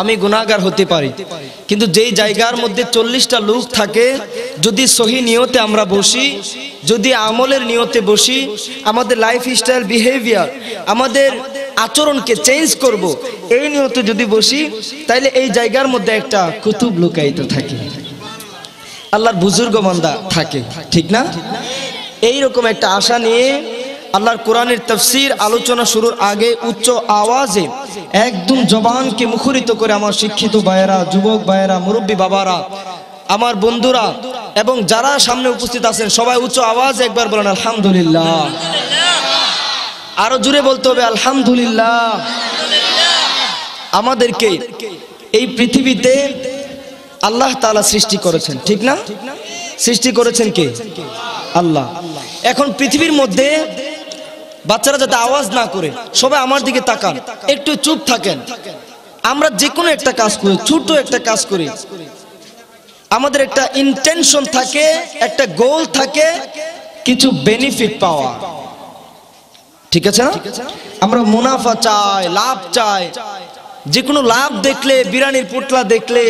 আমি গুণাগার হতে পারি কিন্তু যেই জায়গার মধ্যে চল্লিশটা লোক থাকে যদি সহি নিয়তে আমরা বসি যদি আমলের নিয়তে বসি আমাদের লাইফ স্টাইল বিহেভিয়ার আমাদের আচরণকে চেঞ্জ করব। এই নিয়তে যদি বসি তাইলে এই জায়গার মধ্যে একটা কুতুব লুকায়িত থাকে আল্লাহর বুজুর্গ মন্দা থাকে ঠিক না এইরকম একটা আশা নিয়ে আল্লাহর কোরআনের তফসির আলোচনা শুরুর আগে উচ্চ আওয়াজে একদম জবানকে মুখরিত করে আমার শিক্ষিত ভাইয়েরা যুবক ভাইয়েরা মুরব্বী বাবারা আমার বন্ধুরা এবং যারা সামনে উপস্থিত আছেন সবাই উচ্চ আওয়াজে একবার বলেন আলহামদুলিল্লাহ আরো জুড়ে বলতে হবে আলহামদুলিল্লাহ আমাদেরকে এই পৃথিবীতে আল্লাহ তালা সৃষ্টি করেছেন ঠিক না সৃষ্টি করেছেন কে আল্লাহ এখন পৃথিবীর মধ্যে বাচ্চারা যাতে আওয়াজ না করে সবাই আমার দিকে তাকান একটু চুপ থাকেন আমরা যে কোনো একটা কাজ করি ছোট একটা কাজ করি আমাদের একটা ইন্টেনশন থাকে একটা গোল থাকে কিছু বেনিফিট পাওয়া ঠিক আছে না আমরা মুনাফা চাই লাভ চাই যে কোনো লাভ দেখলে বিরানির পুটলা দেখলে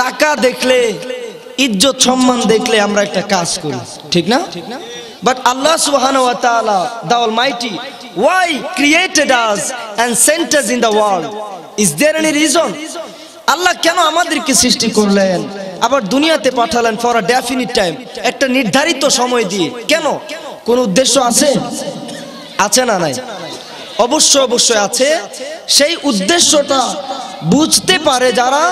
টাকা দেখলে ইজ্জত সম্মান দেখলে আমরা একটা কাজ করি ঠিক না ঠিক না But Allah subhanahu wa ta'ala, the Almighty, why created us and sent us in the world? Is there any reason? আল্লাহ কেন আমাদেরকে সৃষ্টি করলেন আবার দুনিয়াতে পাঠালেন ফর আ ডেফিনিট টাইম একটা নির্ধারিত সময় দিয়ে কেন কোন উদ্দেশ্য আছে আছে না নাই অবশ্য অবশ্যই আছে সেই উদ্দেশ্যটা বুঝতে পারে যারা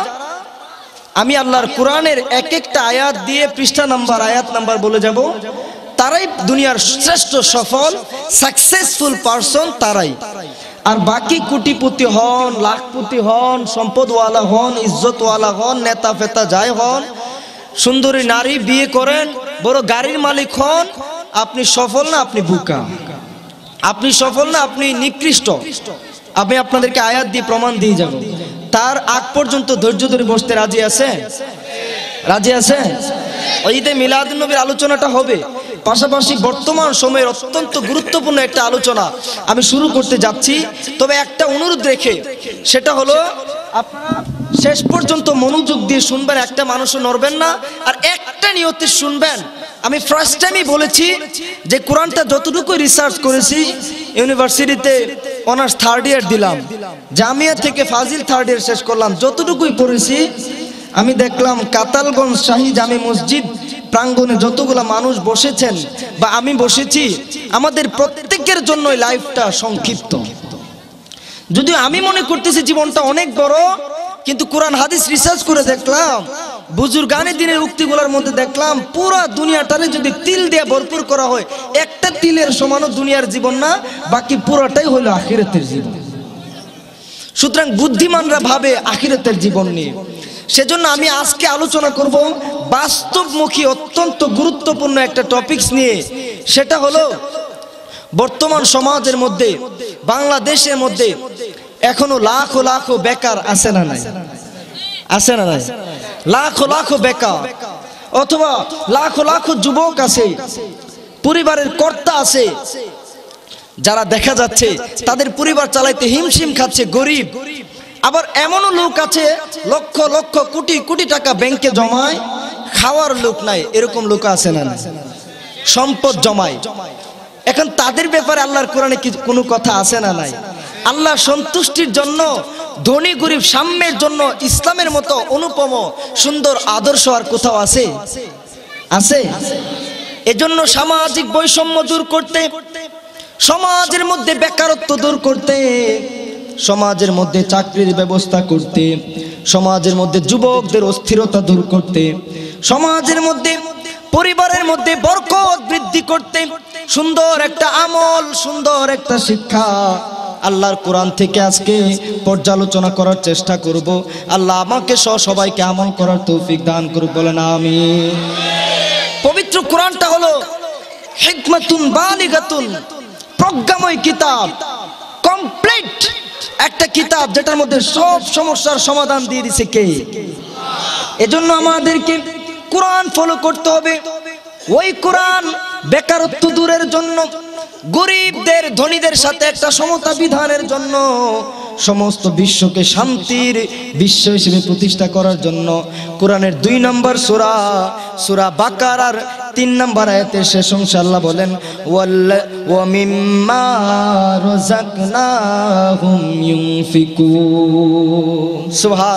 আমি আল্লাহর কোরআনের এক একটা আয়াত দিয়ে পৃষ্ঠা নাম্বার আয়াত নাম্বার বলে যাব তারাই দুনিয়ার শ্রেষ্ঠ সফল সাকসেসফুল পারসন তারাই আর বাকি কোটিপতি হন লাখপতি হন সম্পদওয়ালা হন ইজ্জতওয়ালা হন নেতা ফেতা যাই হন সুন্দরী নারী বিয়ে করেন বড় গাড়ির মালিক হন আপনি সফল না আপনি বুকা আপনি সফল না আপনি নিকৃষ্ট আমি আপনাদেরকে আয়াত দিয়ে প্রমাণ দিয়ে যাব তার আগ পর্যন্ত ধৈর্য ধরে বসতে রাজি আছে রাজি আছে ওই মিলাদ নবীর আলোচনাটা হবে পাশাপাশি বর্তমান সময়ের অত্যন্ত গুরুত্বপূর্ণ একটা আলোচনা আমি শুরু করতে যাচ্ছি তবে একটা অনুরোধ রেখে সেটা হলো শেষ পর্যন্ত মনোযোগ দিয়ে শুনবেন একটা মানুষও নড়বেন না আর একটা নিয়তে শুনবেন আমি ফার্স্ট টাইমই বলেছি যে কোরআনটা যতটুকু রিসার্চ করেছি ইউনিভার্সিটিতে অনার্স থার্ড ইয়ার দিলাম জামিয়া থেকে ফাজিল থার্ড ইয়ার শেষ করলাম যতটুকুই পড়েছি আমি দেখলাম কাতালগঞ্জ শাহী জামি মসজিদ প্রাঙ্গণে যতগুলা মানুষ বসেছেন বা আমি বসেছি আমাদের প্রত্যেকের জন্য লাইফটা সংক্ষিপ্ত যদিও আমি মনে করতেছি জীবনটা অনেক বড় কিন্তু কোরআন হাদিস রিসার্চ করে দেখলাম বুজুর্গানি দিনের উক্তিগুলোর মধ্যে দেখলাম পুরা দুনিয়াটারে যদি তিল দিয়ে ভরপুর করা হয় একটা তিলের সমানও দুনিয়ার জীবন না বাকি পুরাটাই হলো আখিরাতের জীবন সুতরাং বুদ্ধিমানরা ভাবে আখিরাতের জীবন নিয়ে সেজন্য আমি আজকে আলোচনা করব বাস্তবমুখী অত্যন্ত গুরুত্বপূর্ণ একটা টপিকস নিয়ে সেটা হলো বর্তমান সমাজের মধ্যে বাংলাদেশের মধ্যে এখনো লাখ লাখো বেকার আছে না নাই আছে না নাই লাখ লাখো বেকার অথবা লাখো লাখো যুবক আছে পরিবারের কর্তা আছে যারা দেখা যাচ্ছে তাদের পরিবার চালাইতে হিমশিম খাচ্ছে গরিব আবার এমনও লোক আছে লক্ষ লক্ষ কোটি কোটি টাকা ব্যাংকে জমায় খাওয়ার লোক নাই এরকম লোক আছে না সম্পদ জমায় এখন তাদের ব্যাপারে আল্লাহর কোরআনে কোনো কথা আছে না নাই আল্লাহ সন্তুষ্টির জন্য ধনী গরিব সাম্যের জন্য ইসলামের মতো অনুপম সুন্দর আদর্শ আর কোথাও আছে আছে এজন্য সামাজিক বৈষম্য দূর করতে সমাজের মধ্যে বেকারত্ব দূর করতে সমাজের মধ্যে চাকরির ব্যবস্থা করতে সমাজের মধ্যে যুবকদের অস্থিরতা দূর করতে সমাজের মধ্যে পরিবারের মধ্যে বরকত বৃদ্ধি করতে সুন্দর একটা আমল সুন্দর একটা শিক্ষা আল্লাহর কোরআন থেকে আজকে পর্যালোচনা করার চেষ্টা করব আল্লাহ আমাকে সহ সবাইকে আমল করার তৌফিক দান করুক না আমি পবিত্র কোরআনটা হলো হিকমাতুন বালিগাতুন প্রজ্ঞাময় কিতাব কমপ্লিট একটা কিতাব যেটার মধ্যে সব সমস্যার সমাধান দিয়ে দিছে কে এজন্য আমাদেরকে কোরআন ফলো করতে হবে ওই কোরআন বেকারত্ব দূরের জন্য গরিবদের ধনীদের সাথে একটা সমতা বিধানের জন্য সমস্ত বিশ্বকে শান্তির বিশ্ব হিসেবে প্রতিষ্ঠা করার জন্য কোরআনের দুই নম্বর সুরা সুরা বাকার আর তিন নম্বর আয়াতের শেষ অংশে আল্লাহ বলেন আল্লাহ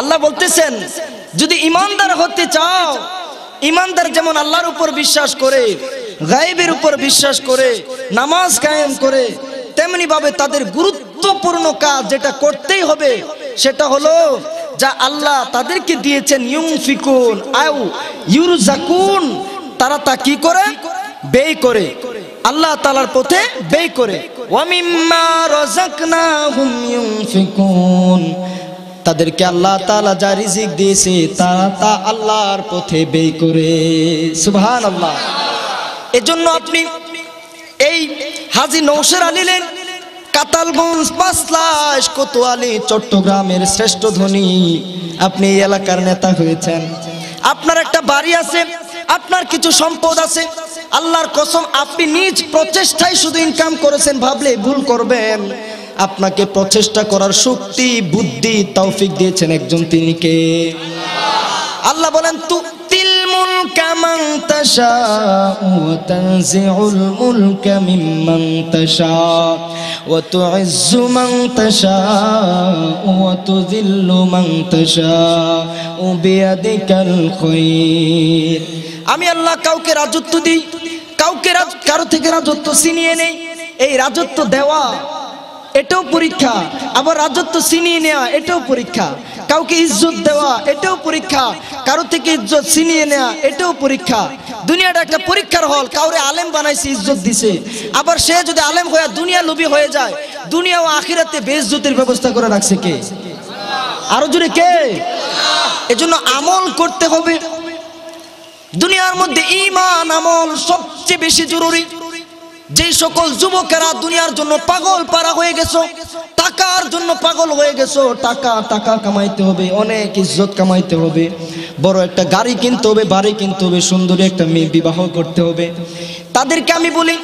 আল্লাহ বলতেছেন যদি ইমানদার হতে চাও ইমানদার যেমন আল্লাহর উপর বিশ্বাস করে গায়েবের উপর বিশ্বাস করে নামাজ কায়েম করে তেমনি ভাবে তাদের গুরুত্বপূর্ণ কাজ যেটা করতেই হবে সেটা হলো যা আল্লাহ তাদেরকে দিয়েছেন ইউমফিকুন আউ ইউরুজাকুন তারা তা কি করে ব্যয় করে আল্লাহ তালার পথে ব্যয় করে ওয়ামিম্মা রাযাকনাহুম ইউমফিকুন তাদেরকে আল্লাহ তালা যা রিজিক দিয়েছে তারা তা আল্লাহর পথে বেই করে সুহান আল্লাহ এজন্য আপনি এই হাজি নৌসের আলিলেন কাতালগঞ্জ পাঁচলাশ কোতোয়ালি চট্টগ্রামের শ্রেষ্ঠ ধনী আপনি এই এলাকার নেতা হয়েছেন আপনার একটা বাড়ি আছে আপনার কিছু সম্পদ আছে আল্লাহর কসম আপনি নিজ প্রচেষ্টায় শুধু ইনকাম করেছেন ভাবলে ভুল করবেন আপনাকে প্রচেষ্টা করার শক্তি বুদ্ধি তৌফিক দিয়েছেন একজন তিনিকে আল্লাহ বলেন তু আমি আল্লাহ কাউকে রাজত্ব দিই কাউকে কারো থেকে রাজত্ব ছিনিয়ে নেই এই রাজত্ব দেওয়া এটাও পরীক্ষা আবার রাজত্ব ছিনিয়ে নেওয়া এটাও পরীক্ষা কাউকে ইজ্জত দেওয়া এটাও পরীক্ষা কারো থেকে ইজ্জত ছিনিয়ে নেওয়া এটাও পরীক্ষা দুনিয়াটা একটা পরীক্ষার হল কাউরে আলেম বানাইছে ইজ্জত দিছে আবার সে যদি আলেম হয়ে দুনিয়া লোভী হয়ে যায় দুনিয়া ও আখিরাতে বেজ্জতির ব্যবস্থা করে রাখছে কে আরো জুড়ে কে এজন্য আমল করতে হবে দুনিয়ার মধ্যে ইমান আমল সবচেয়ে বেশি জরুরি যে সকল যুবকেরা দুনিয়ার জন্য পাগল পারা হয়ে গেছো টাকার জন্য পাগল হয়ে গেছো টাকা টাকা কামাইতে হবে অনেক ইজ্জত কামাইতে হবে বড় একটা গাড়ি কিনতে হবে বাড়ি কিনতে হবে সুন্দরী একটা মেয়ে বিবাহ করতে হবে তাদেরকে আমি বলি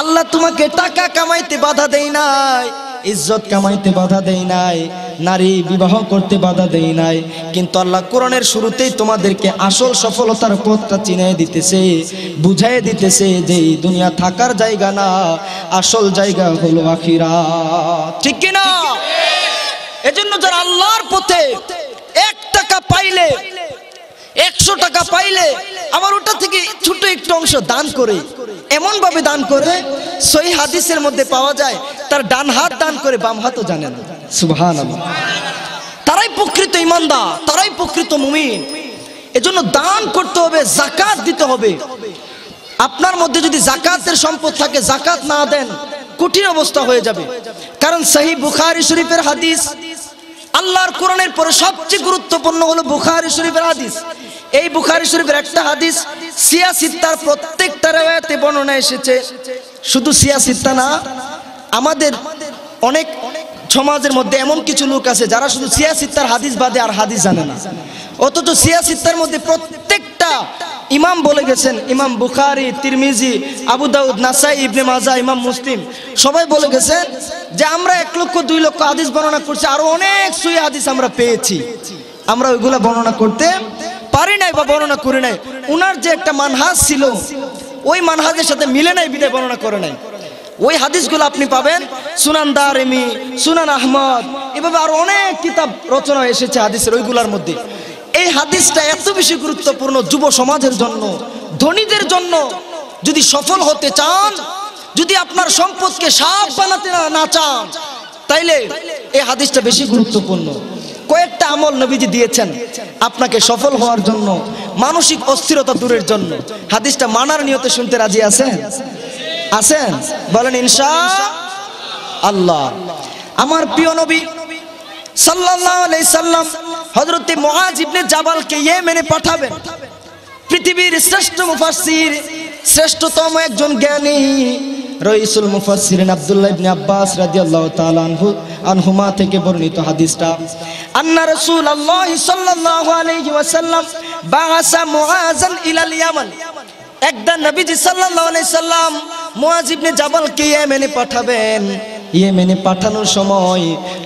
আল্লাহ তোমাকে টাকা কামাইতে বাধা দেয় নাই ইজ্জত কামাইতে বাধা দেই নাই নারী বিবাহ করতে বাধা দেই নাই কিন্তু আল্লাহ কোরআনের শুরুতেই তোমাদেরকে আসল সফলতার পথটা চিনিয়ে দিতেছে বুঝাই দিতেছে যে দুনিয়া থাকার জায়গা না আসল জায়গা হলো আখিরা ঠিক কিনা এজন্য যারা আল্লাহর পথে এক টাকা পাইলে একশো টাকা পাইলে আবার ওটা থেকে ছোট একটু অংশ দান করে এমনভাবে দান করে সই হাদিসের মধ্যে পাওয়া যায় তার ডান হাত দান করে বাম হাতও জানে না সুভান তারাই প্রকৃত ইমানদার তারাই প্রকৃত মুমিন এজন্য দান করতে হবে জাকাত দিতে হবে আপনার মধ্যে যদি জাকাতের সম্পদ থাকে জাকাত না দেন কঠিন অবস্থা হয়ে যাবে কারণ সেই বুখারি শরীফের হাদিস আল্লাহর কোরআনের পরে সবচেয়ে গুরুত্বপূর্ণ হলো বুখারি শরীফের হাদিস এই বুখারি শরীফের একটা হাদিস সিয়াসি তার প্রত্যেকটা রেওয়াতে বর্ণনা এসেছে শুধু সিয়া সিত্তা না আমাদের অনেক সমাজের মধ্যে এমন কিছু লোক আছে যারা শুধু সিয়াসি সিত্তার হাদিস বাদে আর হাদিস জানে না অথচ সিয়াসি তার মধ্যে প্রত্যেকটা ইমাম বলে গেছেন ইমাম বুখারি তিরমিজি আবু দাউদ নাসাই ইবনে মাজা ইমাম মুসলিম সবাই বলে গেছেন যে আমরা এক লক্ষ দুই লক্ষ হাদিস বর্ণনা করছি আরো অনেক সুই হাদিস আমরা পেয়েছি আমরা ওইগুলা বর্ণনা করতে পারি নাই বা বর্ণনা করি নাই উনার যে একটা মানহাজ ছিল ওই মানহাজের সাথে মিলে নাই বিদায় বর্ণনা করে নাই ওই হাদিসগুলো আপনি পাবেন সুনান দারেমি সুনান আহমদ এভাবে আরো অনেক কিতাব রচনা এসেছে হাদিসের ওইগুলার মধ্যে এই হাদিসটা এত বেশি গুরুত্বপূর্ণ যুব সমাজের জন্য ধনীদের জন্য যদি সফল হতে চান যদি আপনার সম্পদকে সাপ বানাতে না চান তাইলে এই হাদিসটা বেশি গুরুত্বপূর্ণ কয়েকটা আমল নবীজি দিয়েছেন আপনাকে সফল হওয়ার জন্য মানসিক অস্থিরতা দূরের জন্য হাদিসটা মানার নিয়তে শুনতে রাজি আছেন আছেন বলেন ইনশা আল্লাহ আমার প্রিয় নবী সাল্লাম হজরত মহাজ ইবনে জাবালকে মেনে পাঠাবেন পৃথিবীর শ্রেষ্ঠ মুফাসির শ্রেষ্ঠতম একজন জ্ঞানী রইসুল মুফাসসিরিন আব্দুল্লাহ ইবনে আব্বাস রাদিয়াল্লাহু তাআলা আনহু আনহুমা থেকে বর্ণিত হাদিসটা আন্না রাসূলুল্লাহ সাল্লাল্লাহু আলাইহি ওয়াসাল্লাম বাআসা মুআযান ইলাল ইয়ামান একদা নবীজি সাল্লাল্লাহু আলাইহি সাল্লাম মুআজ ইবনে জাবালকে ইয়েমেনে পাঠাবেন ইয়েমেনে পাঠানোর সময়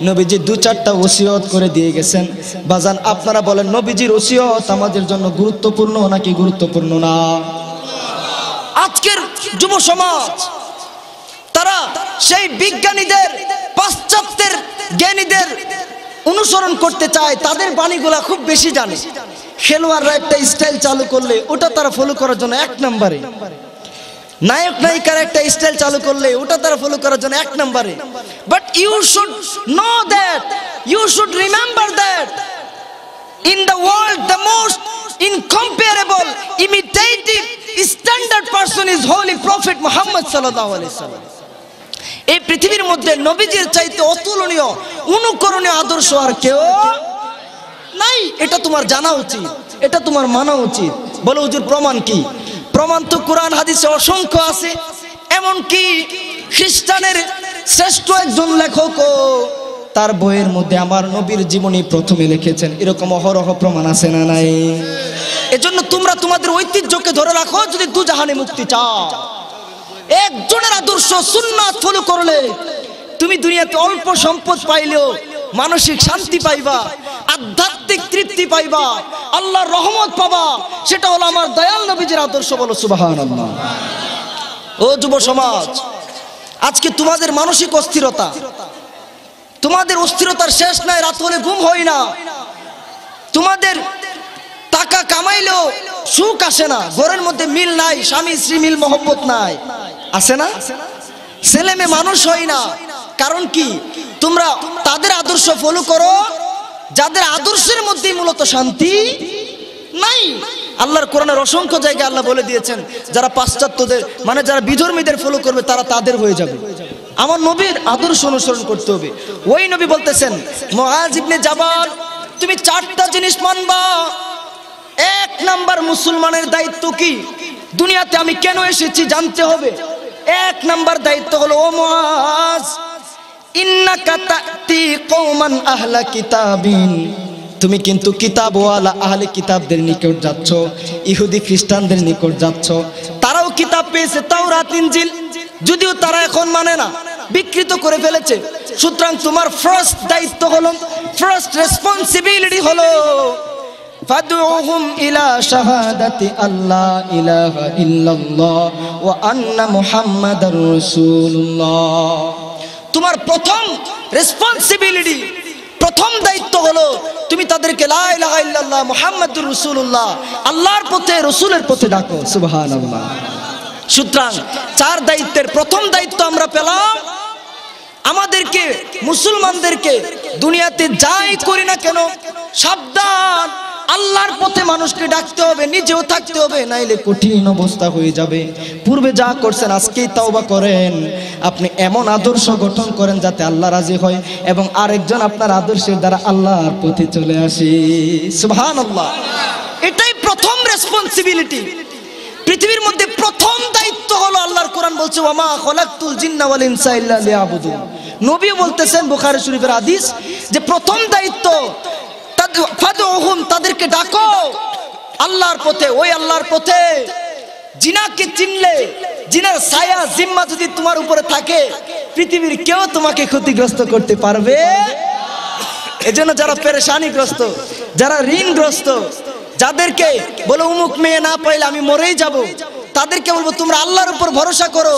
নবীজি দু চারটা ওসিয়ত করে দিয়ে গেছেন বাজান আপনারা বলেন নবীজির ওসিয়ত আমাদের জন্য গুরুত্বপূর্ণ নাকি গুরুত্বপূর্ণ না আজকের যুব সমাজ তারা সেই বিজ্ঞানীদের পাশ্চাত্যের জ্ঞানীদের অনুসরণ করতে চায় তাদের বাণীগুলা খুব বেশি জানে খেলোয়াড়রা একটা স্টাইল চালু করলে ওটা তারা ফলো করার জন্য এক নম্বরে নায়ক নায়িকার একটা স্টাইল চালু করলে ওটা তারা ফলো করার জন্য এক নম্বরে but you should know that you should remember that in the world the most incomparable imitative standard person is holy prophet Mohammad সাল্লাহ আলাইসাল্লাম এই পৃথিবীর মধ্যে নবীজির চাইতে অতুলনীয় অনুকরণীয় আদর্শ আর কেউ নাই এটা তোমার জানা উচিত এটা তোমার মানা উচিত বলো হুজুর প্রমাণ কি প্রমাণ তো কোরআন হাদিসে অসংখ্য আছে এমন কি খ্রিস্টানের শ্রেষ্ঠ একজন লেখক তার বইয়ের মধ্যে আমার নবীর জীবনী প্রথমে লিখেছেন এরকম অহরহ প্রমাণ আছে না নাই এজন্য তোমরা তোমাদের ঐতিহ্যকে ধরে রাখো যদি দুজাহানে মুক্তি চাও একজনের আদর্শ সুন্নাত ফলো করলে তুমি দুনিয়াতে অল্প সম্পদ পাইলেও মানসিক শান্তি পাইবা আধ্যাত্মিক তৃপ্তি পাইবা আল্লাহর রহমত পাবা সেটা হলো আমার দয়াল নবীজির আদর্শ বলো সুবাহান ও যুব সমাজ আজকে তোমাদের মানসিক অস্থিরতা তোমাদের অস্থিরতার শেষ নাই রাত হলে ঘুম হয় না তোমাদের টাকা কামাইলেও সুখ আসে না ঘরের মধ্যে মিল নাই স্বামী স্ত্রী মিল মহব্বত নাই আসে না ছেলে মানুষ হয় না কারণ কি তোমরা তাদের আদর্শ ফলো করো যাদের আদর্শের মধ্যেই মূলত শান্তি নাই আল্লাহর কোরআনের অসংখ্য জায়গায় আল্লাহ বলে দিয়েছেন যারা পাশ্চাত্যদের মানে যারা বিধর্মীদের ফলো করবে তারা তাদের হয়ে যাবে আমার নবীর আদর্শ অনুসরণ করতে হবে ওই নবী বলতেছেন মহাজিবনে ইবনে তুমি চারটা জিনিস মানবা এক নাম্বার মুসলমানের দায়িত্ব কি দুনিয়াতে আমি কেন এসেছি জানতে হবে এক নাম্বার দায়িত্ব হলো ও মহাজ ইন্নাকা তাতি তুমি কিন্তু কিতাবওয়ালা আহলে কিতাবদের নিকট যাচ্ছ ইহুদি খ্রিস্টানদের নিকট যাচ্ছ তারাও কিতাব পেয়েছে তাও রাত যদিও তারা এখন মানে না বিকৃত করে ফেলেছে সুতরাং তোমার ফার্স্ট দায়িত্ব হলো ফার্স্ট রেসপন্সিবিলিটি হলো فادعوهم إلى شهادة الله إله إلا الله وأن محمد رسول الله তোমার প্রথম রেসপন্সিবিলিটি প্রথম দায়িত্ব হলো তুমি তাদেরকে লাইল্লাহ মোহাম্মদুর রসুল্লাহ আল্লাহর পথে রসুলের পথে ডাকো সুবাহ সুতরাং চার দায়িত্বের প্রথম দায়িত্ব আমরা পেলাম আমাদেরকে মুসলমানদেরকে দুনিয়াতে যাই করি না কেন সাবধান আল্লাহর পথে মানুষকে ডাকতে হবে নিজেও থাকতে হবে নাইলে কঠিন অবস্থা হয়ে যাবে পূর্বে যা করছেন আজকেই তাওবা করেন আপনি এমন আদর্শ গঠন করেন যাতে আল্লাহ রাজি হয় এবং আরেকজন আপনার আদর্শের দ্বারা আল্লাহর পথে চলে আসে আল্লাহ এটাই প্রথম রেসপন্সিবিলিটি পৃথিবীর মধ্যে প্রথম দায়িত্ব হলো আল্লাহর কোরআন বলছে ওয়ামা খলাকুল জিন্নাওয়াল ইনসা ইল্লা লিয়াবুদুন নবী বলতেছেন বুখারী শরীফের হাদিস যে প্রথম দায়িত্ব ফাদউহুম তাদেরকে ডাকো আল্লাহর পথে ওই আল্লাহর পথে জিনাকে চিনলে জিনার ছায়া জিম্মা যদি তোমার উপরে থাকে পৃথিবীর কেউ তোমাকে ক্ষতিগ্রস্ত করতে পারবে এজন্য যারা পেরেশানিগ্রস্ত যারা ঋণগ্রস্ত যাদেরকে বলে উমুক মেয়ে না পাইলে আমি মরেই যাব। তাদেরকে বলবো তোমরা আল্লাহর উপর ভরসা করো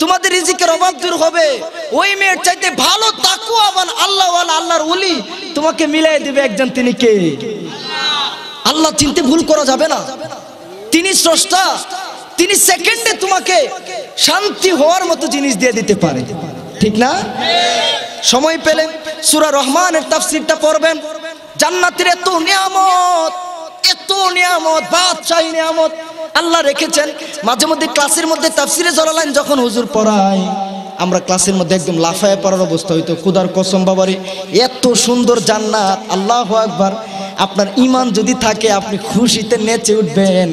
তোমাদের রিজিকের অভাব দূর হবে ওই মেয়ের চাইতে ভালো তাকু আবান আল্লাহ আল্লাহর উলি তোমাকে মিলাই দেবে একজন তিনি কে আল্লাহ চিনতে ভুল করা যাবে না তিনি স্রষ্টা তিনি সেকেন্ডে তোমাকে শান্তি হওয়ার মতো জিনিস দিয়ে দিতে পারে ঠিক না সময় পেলে সুরা রহমানের তাফসিরটা পড়বেন জান্নাতের এত নিয়ামত এত নিয়ামত বাদশাহী নিয়ামত আল্লাহ রেখেছেন মাঝে মধ্যে ক্লাসের মধ্যে তাফসিরে জড়ালেন যখন হুজুর পড়ায় আমরা ক্লাসের মধ্যে একদম লাফায় পড়ার অবস্থা হইতো খুদার কসম বাবারি এত সুন্দর জান্নাত আল্লাহ আকবার আপনার ইমান যদি থাকে আপনি খুশিতে নেচে উঠবেন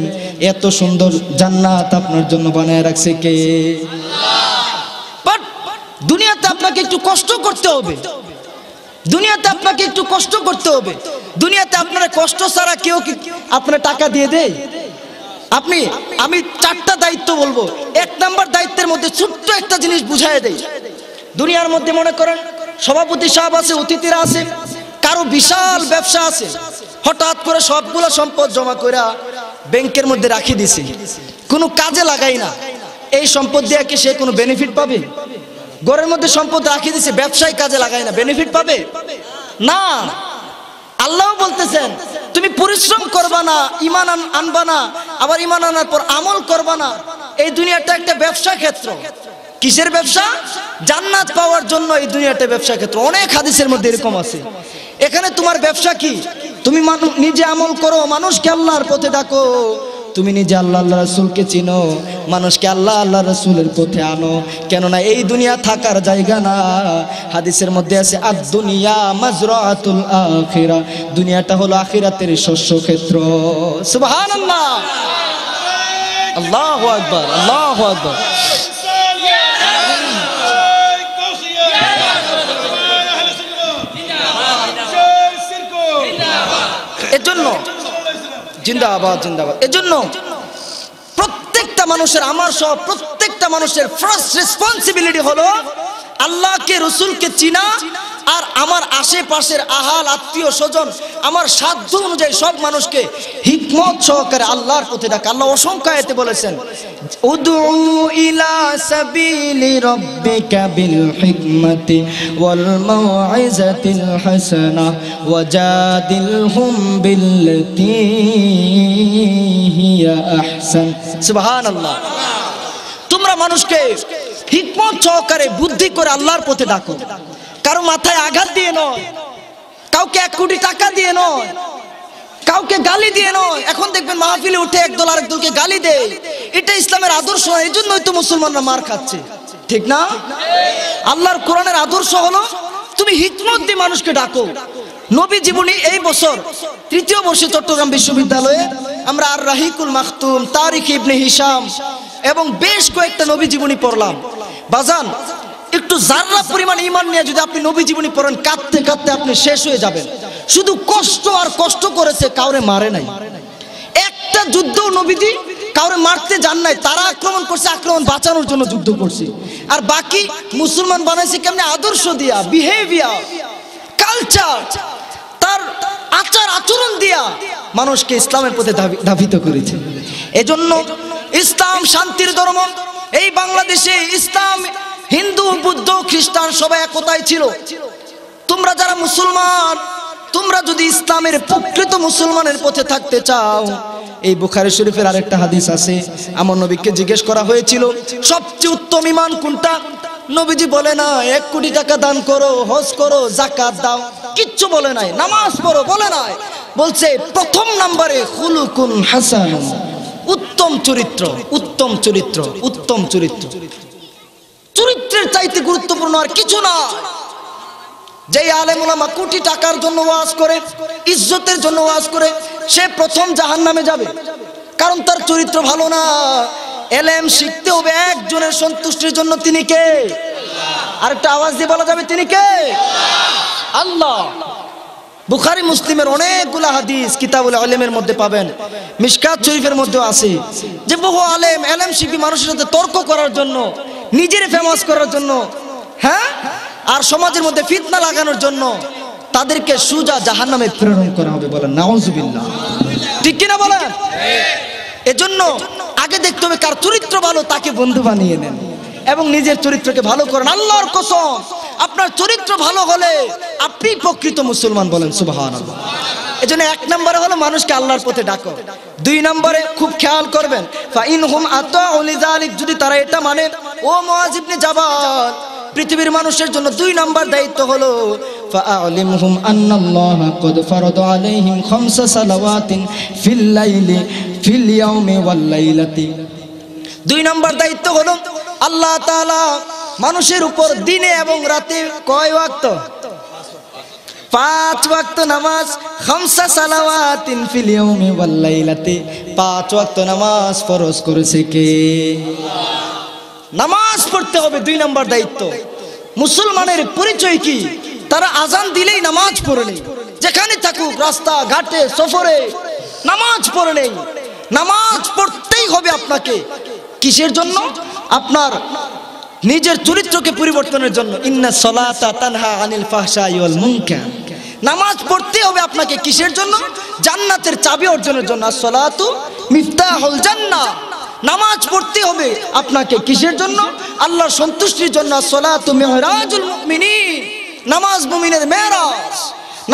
এত সুন্দর জান্নাত আপনার জন্য বানায় রাখছে কে দুনিয়াতে আপনাকে একটু কষ্ট করতে হবে দুনিয়াতে আপনাকে একটু কষ্ট করতে হবে দুনিয়াতে আপনার কষ্ট ছাড়া কেউ কি আপনার টাকা দিয়ে দেয় আপনি আমি চারটা দায়িত্ব বলবো এক নাম্বার দায়িত্বের মধ্যে ছোট্ট একটা জিনিস বুঝাই দেয় দুনিয়ার মধ্যে মনে করেন সভাপতি সাহেব আছে অতিথিরা আছে কারো বিশাল ব্যবসা আছে হঠাৎ করে সবগুলো সম্পদ জমা করে ব্যাংকের মধ্যে রাখি দিছে কোনো কাজে লাগাই না এই সম্পদ দিয়ে কি সে কোনো বেনিফিট পাবে ঘরের মধ্যে সম্পদ রাখিয়ে দিছে ব্যবসায় কাজে লাগায় না বেনিফিট পাবে না আল্লাহ বলতেছেন তুমি পরিশ্রম করবা না ইমান আনবা না আবার ইমান আনার পর আমল করবা না এই দুনিয়াটা একটা ব্যবসা ক্ষেত্র কিসের ব্যবসা জান্নাত পাওয়ার জন্য এই দুনিয়াটা ব্যবসা ক্ষেত্র অনেক হাদিসের মধ্যে এরকম আছে এখানে তোমার ব্যবসা কি তুমি নিজে আমল করো মানুষকে আল্লাহর পথে ডাকো তুমি নিজে আল্লাহ আল্লাহ রসুলকে চিনো মানুষকে আল্লাহ আল্লাহ রসুলের পথে আনো কেননা এই দুনিয়া থাকার জায়গা না হাদিসের মধ্যে আছে আর দুনিয়া আতুল আখিরা দুনিয়াটা হলো আখিরাতের শস্য ক্ষেত্র আল্লাহ এজন্য জিন্দাবাদ জিন্দাবাদ এজন্য প্রত্যেকটা মানুষের আমার সহ প্রত্যেকটা মানুষের ফার্স্ট রেসপন্সিবিলিটি হলো আল্লাহকে রসুলকে চিনা আর আমার আশেপাশের আহাল আত্মীয় স্বজন আমার সাধ্য অনুযায়ী সব মানুষকে হিকমত সহকারে আল্লাহর প্রতি ডাক আল্লাহ অসংখ্যা এতে বলেছেন তোমরা মানুষকে হিকমত সহকারে বুদ্ধি করে আল্লাহর পথে ডাকো কারো মাথায় আঘাত দিয়ে নয় কাউকে এক কোটি টাকা দিয়ে নয় কাউকে গালি দিয়ে নয় এখন দেখবেন মাহফিলে উঠে একদল আর একদলকে গালি দেয় এটা ইসলামের আদর্শ এই জন্যই তো মুসলমানরা মার খাচ্ছে ঠিক না আল্লাহর কোরআনের আদর্শ হলো তুমি হিকমত দিয়ে মানুষকে ডাকো নবী জীবনী এই বছর তৃতীয় বর্ষে চট্টগ্রাম বিশ্ববিদ্যালয়ে আমরা আর রাহিকুল মাহতুম তারিখ ইবনে হিসাম এবং বেশ কয়েকটা নবী জীবনী পড়লাম বাজান কিন্তু জাররা পরিমাণ ইমান নিয়ে যদি আপনি নবী জীবনী পড়েন কাঁদতে কাঁদতে আপনি শেষ হয়ে যাবেন শুধু কষ্ট আর কষ্ট করেছে কাউরে মারে নাই একটা যুদ্ধ নবীজি কাউরে মারতে যান নাই তারা আক্রমণ করছে আক্রমণ বাঁচানোর জন্য যুদ্ধ করছে আর বাকি মুসলমান বানাইছে কেমনি আদর্শ দিয়া বিহেভিয়ার কালচার তার আচার আচরণ দিয়া মানুষকে ইসলামের পথে ধাবিত করেছে এজন্য ইসলাম শান্তির ধর্ম এই বাংলাদেশে ইসলাম হিন্দু বুদ্ধ খ্রিস্টান সবাই একতাই ছিল তোমরা যারা মুসলমান তোমরা যদি ইসলামের প্রকৃত মুসলমানের পথে থাকতে চাও এই বুখারি শরীফের আরেকটা হাদিস আছে আমার নবীকে জিজ্ঞেস করা হয়েছিল সবচেয়ে উত্তম ইমান কোনটা নবীজি বলে না এক কোটি টাকা দান করো হজ করো জাকাত দাও কিচ্ছু বলে নাই নামাজ পড়ো বলে নাই বলছে প্রথম নাম্বারে হুলুকুন হাসান উত্তম চরিত্র উত্তম চরিত্র উত্তম চরিত্র চরিত্রের চাইতে গুরুত্বপূর্ণ আর কিছু না যে আলেমা কোটি টাকার জন্য ওয়াজ করে ইজ্জতের জন্য ওয়াজ করে সে প্রথম জাহান নামে যাবে কারণ তার চরিত্র ভালো না এলএম শিখতে হবে একজনের সন্তুষ্টির জন্য তিনি কে আর একটা আওয়াজ দিয়ে বলা যাবে তিনি কে আল্লাহ বুখারি মুসলিমের অনেকগুলা হাদিস কিতাবুল আলেমের মধ্যে পাবেন মিসকাত শরীফের মধ্যেও আছে যে বহু আলেম এলএম শিখি মানুষের সাথে তর্ক করার জন্য নিজের ফেমাস করার জন্য হ্যাঁ আর সমাজের মধ্যে ফিতনা লাগানোর জন্য তাদেরকে সুজা জাহান নামে প্রেরণ করা হবে বলেন নাউজুবিল্লা ঠিক কিনা বলেন এজন্য আগে দেখতে হবে কার চরিত্র ভালো তাকে বন্ধু বানিয়ে নেন এবং নিজের চরিত্রকে ভালো করেন আল্লাহর কসম আপনার চরিত্র ভালো হলে আপনি প্রকৃত মুসলমান বলেন সুবাহ এজন্য এক নম্বরে হলো মানুষকে আল্লাহর পথে ডাকো দুই নম্বরে খুব খেয়াল করবেন ইন হুম জালিক যদি তারা এটা মানে ও মহাজিবনে জাবাল পৃথিবীর মানুষের জন্য দুই নম্বর দায়িত্ব হলো فأعلمهم أن الله قد فرض عليهم خمس صلوات في الليل في দুই নম্বর দায়িত্ব হলো আল্লাহ তাআলা মানুষের উপর দিনে এবং রাতে কয় ওয়াক্ত পাঁচ ওয়াক্ত নামাজ খামসা সালাওয়াত ফিল ইয়াউমি ওয়াল লাইলাতে পাঁচ ওয়াক্ত নামাজ ফরজ করেছে কে নামাজ পড়তে হবে দুই নম্বর দায়িত্ব মুসলমানের পরিচয় কি তারা আজান দিলেই নামাজ পড়ে নেই যেখানে থাকুক রাস্তা ঘাটে সফরে নামাজ পড়ে নেই নামাজ পড়তেই হবে আপনাকে কিসের জন্য আপনার নিজের চরিত্রকে পরিবর্তনের জন্য ইন্না সলাতা তানহা আনিল ফাহসা ইউল মুনকার নামাজ পড়তে হবে আপনাকে কিসের জন্য জান্নাতের চাবি অর্জনের জন্য আসলাতু মিফতাহুল জান্নাহ নামাজ পড়তে হবে আপনাকে কিসের জন্য আল্লাহর সন্তুষ্টির জন্য আসলাতু মেহরাজুল নামাজ মুমিনের মেহরাজ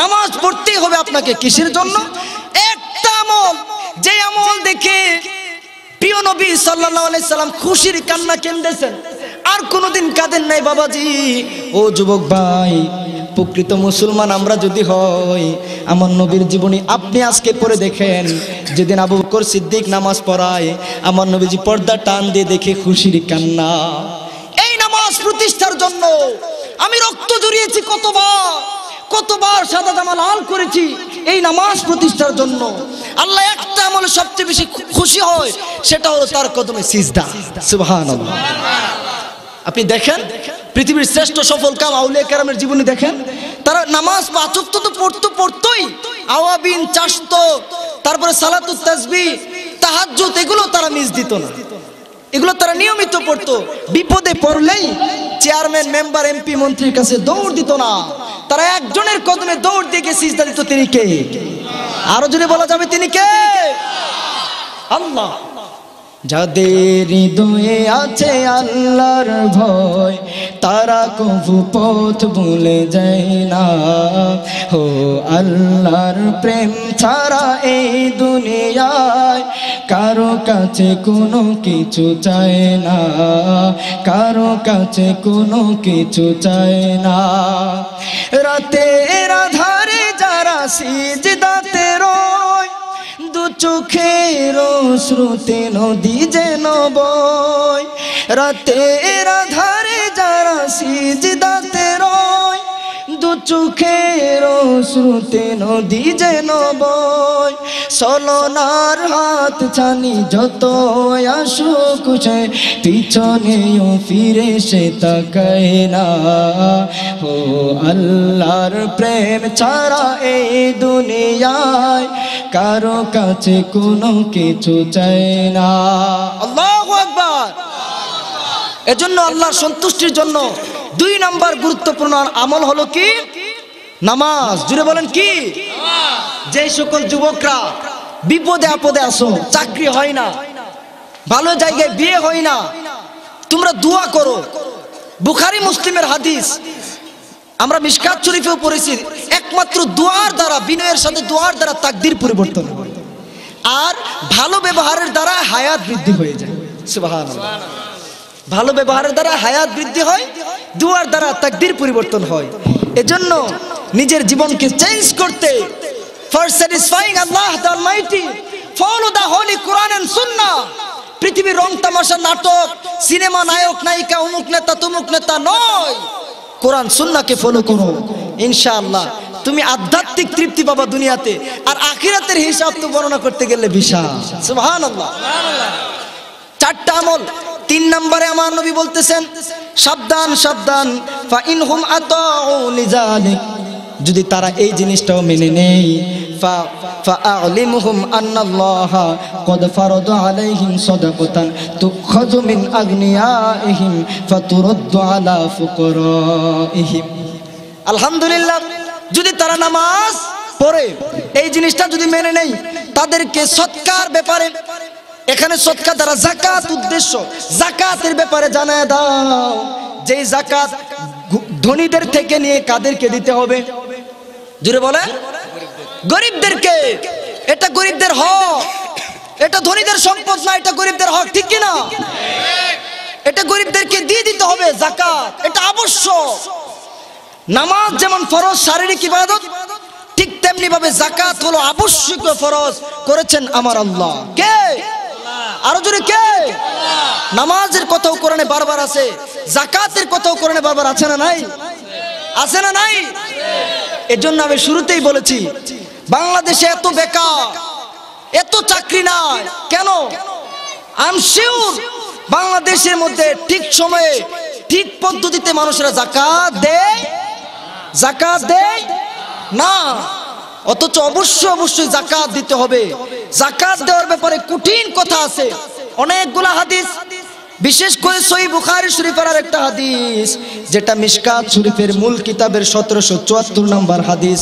নামাজ পড়তে হবে আপনাকে কিসের জন্য একটা আমল যে আমল দেখে প্রিয় নবী সাল্লাল্লাহু আলাইহি সাল্লাম খুশির কান্না কেন্দেছেন আর কোনোদিন কাঁদেন নাই বাবাজি ও যুবক ভাই প্রকৃত মুসলমান আমরা যদি হই আমার নবীর জীবনী আপনি আজকে পরে দেখেন যেদিন আবু বকর সিদ্দিক নামাজ পড়ায় আমার নবীজি পর্দা টান দিয়ে দেখে খুশির কান্না এই নামাজ প্রতিষ্ঠার জন্য আমি রক্ত জড়িয়েছি কতবার কতবার সাদা জামা লাল করেছি এই নামাজ প্রতিষ্ঠার জন্য আল্লাহ একটা আমলে সবচেয়ে বেশি খুশি হয় সেটা হলো তার কদমে সিজদা সুবহানাল্লাহ আপনি দেখেন পৃথিবীর শ্রেষ্ঠ সফল কাম আউলিয়া কেরামের জীবনে দেখেন তারা নামাজ পাচক তো পড়তো পড়তোই আওয়াবিন চাষত তারপরে সালাতুত তাসবি তাহাজ্জুদ এগুলো তারা মিস দিত না এগুলো তারা নিয়মিত পড়তো বিপদে পড়লেই চেয়ারম্যান মেম্বার এমপি মন্ত্রীর কাছে দৌড় দিত না তারা একজনের কদমে দৌড় দিয়ে গিয়ে সিজদা দিত তিনি কে আরো যদি বলা যাবে তিনি কে আল্লাহ যাদের হৃদয়ে আছে আল্লাহর ভয় তারা কবু পথ বলে যায় না হো আল্লাহর প্রেম ছাড়া এই দুনিয়ায় কারো কাছে কোনো কিছু চায় না কারো কাছে কোনো কিছু চায় না রাতে রাধারে যারা সিজদাতে রয় দু চোখে শ্রুতি নদী যেন বয় রাতের ধারে যারা সিজদাতে রয় দু চোখে অশ্রুতে নদী যেন বয় সলনার হাত ছানি যত আসুক পিছনে ও ফিরে সে তাকায় না ও আল্লাহর প্রেম ছাড়া এই দুনিয়ায় কারো কাছে কোনো কিছু চাই না এজন্য আল্লাহর সন্তুষ্টির জন্য দুই নাম্বার গুরুত্বপূর্ণ আমল হলো কি নামাজ জুড়ে বলেন কি যে সকল যুবকরা বিপদে আপদে আসো চাকরি হয় না ভালো জায়গায় বিয়ে হয় না তোমরা দোয়া করো বুখারি মুসলিমের হাদিস আমরা মিসকাত শরীফেও পড়েছি একমাত্র দোয়ার দ্বারা বিনয়ের সাথে দোয়ার দ্বারা তাকদির পরিবর্তন হয় আর ভালো ব্যবহারের দ্বারা হায়াত বৃদ্ধি হয়ে যায় ভালো ব্যবহারের দ্বারা হায়াত বৃদ্ধি হয় দুয়ার দ্বারা তাকদির পরিবর্তন হয় এজন্য নিজের জীবনকে চেঞ্জ করতে for satisfying Allah the mighty follow the holy Quran and সুন্নাহ পৃথিবীর রং তামাশা নাটক সিনেমা নায়ক নায়িকা অমুক নেতা তমুক নেতা নয় কোরআন সুন্নাকে ফলো করো ইনশাআল্লাহ তুমি আধ্যাত্মিক তৃপ্তি পাবা দুনিয়াতে আর আখিরাতের হিসাব তো বর্ণনা করতে গেলে বিশাল সুবহানাল্লাহ চারটা আমল তিন নম্বরে আমার নবী বলতেছেন সাবধান সাবধান ফা ইনহুম আতাউ লিজালিক যদি তারা এই জিনিসটাও মেনে নেই فأعلمهم أن الله قد فرض عليهم صدقة تؤخذ من أغنيائهم فترد على فقرائهم الحمد যদি তারা নামাজ পড়ে এই জিনিসটা যদি মেনে নেই তাদেরকে সৎকার ব্যাপারে এখানে সৎকার দ্বারা জাকাত উদ্দেশ্য জাকাতের ব্যাপারে জানায় দাও যেই জাকাত ধনীদের থেকে নিয়ে কাদেরকে দিতে হবে জুড়ে বলে গরিবদেরকে এটা গরিবদের হক এটা ধনীদের সম্পদ না এটা গরিবদের হক ঠিক কিনা এটা গরিবদেরকে দিয়ে দিতে হবে জাকাত এটা আবশ্যক নামাজ যেমন ফরজ শারীরিক ইবাদত ঠিক তেমনি ভাবে জাকাত হলো আবশ্যক ফরজ করেছেন আমার আল্লাহ কে আরো জোরে কে নামাজের কথাও কোরআনে বারবার আছে জাকাতের কথাও কোরআনে বারবার আছে না নাই আছে না নাই এজন্য আমি শুরুতেই বলেছি বাংলাদেশে এত বেকার এত চাকরি নাই কেন আমশিউর বাংলাদেশের মধ্যে ঠিক সময়ে ঠিক পদ্ধতিতে মানুষেরা জাকাত দেয় জাকাত দেয় না অথচ অবশ্য অবশ্যই জাকাত দিতে হবে জাকাত দেওয়ার ব্যাপারে কঠিন কথা আছে অনেকগুলা হাদিস বিশেষ করে সই বুখারি শরীফের আরেকটা একটা হাদিস যেটা মিসকাত শরীফের মূল কিতাবের সতেরোশো চুয়াত্তর নম্বর হাদিস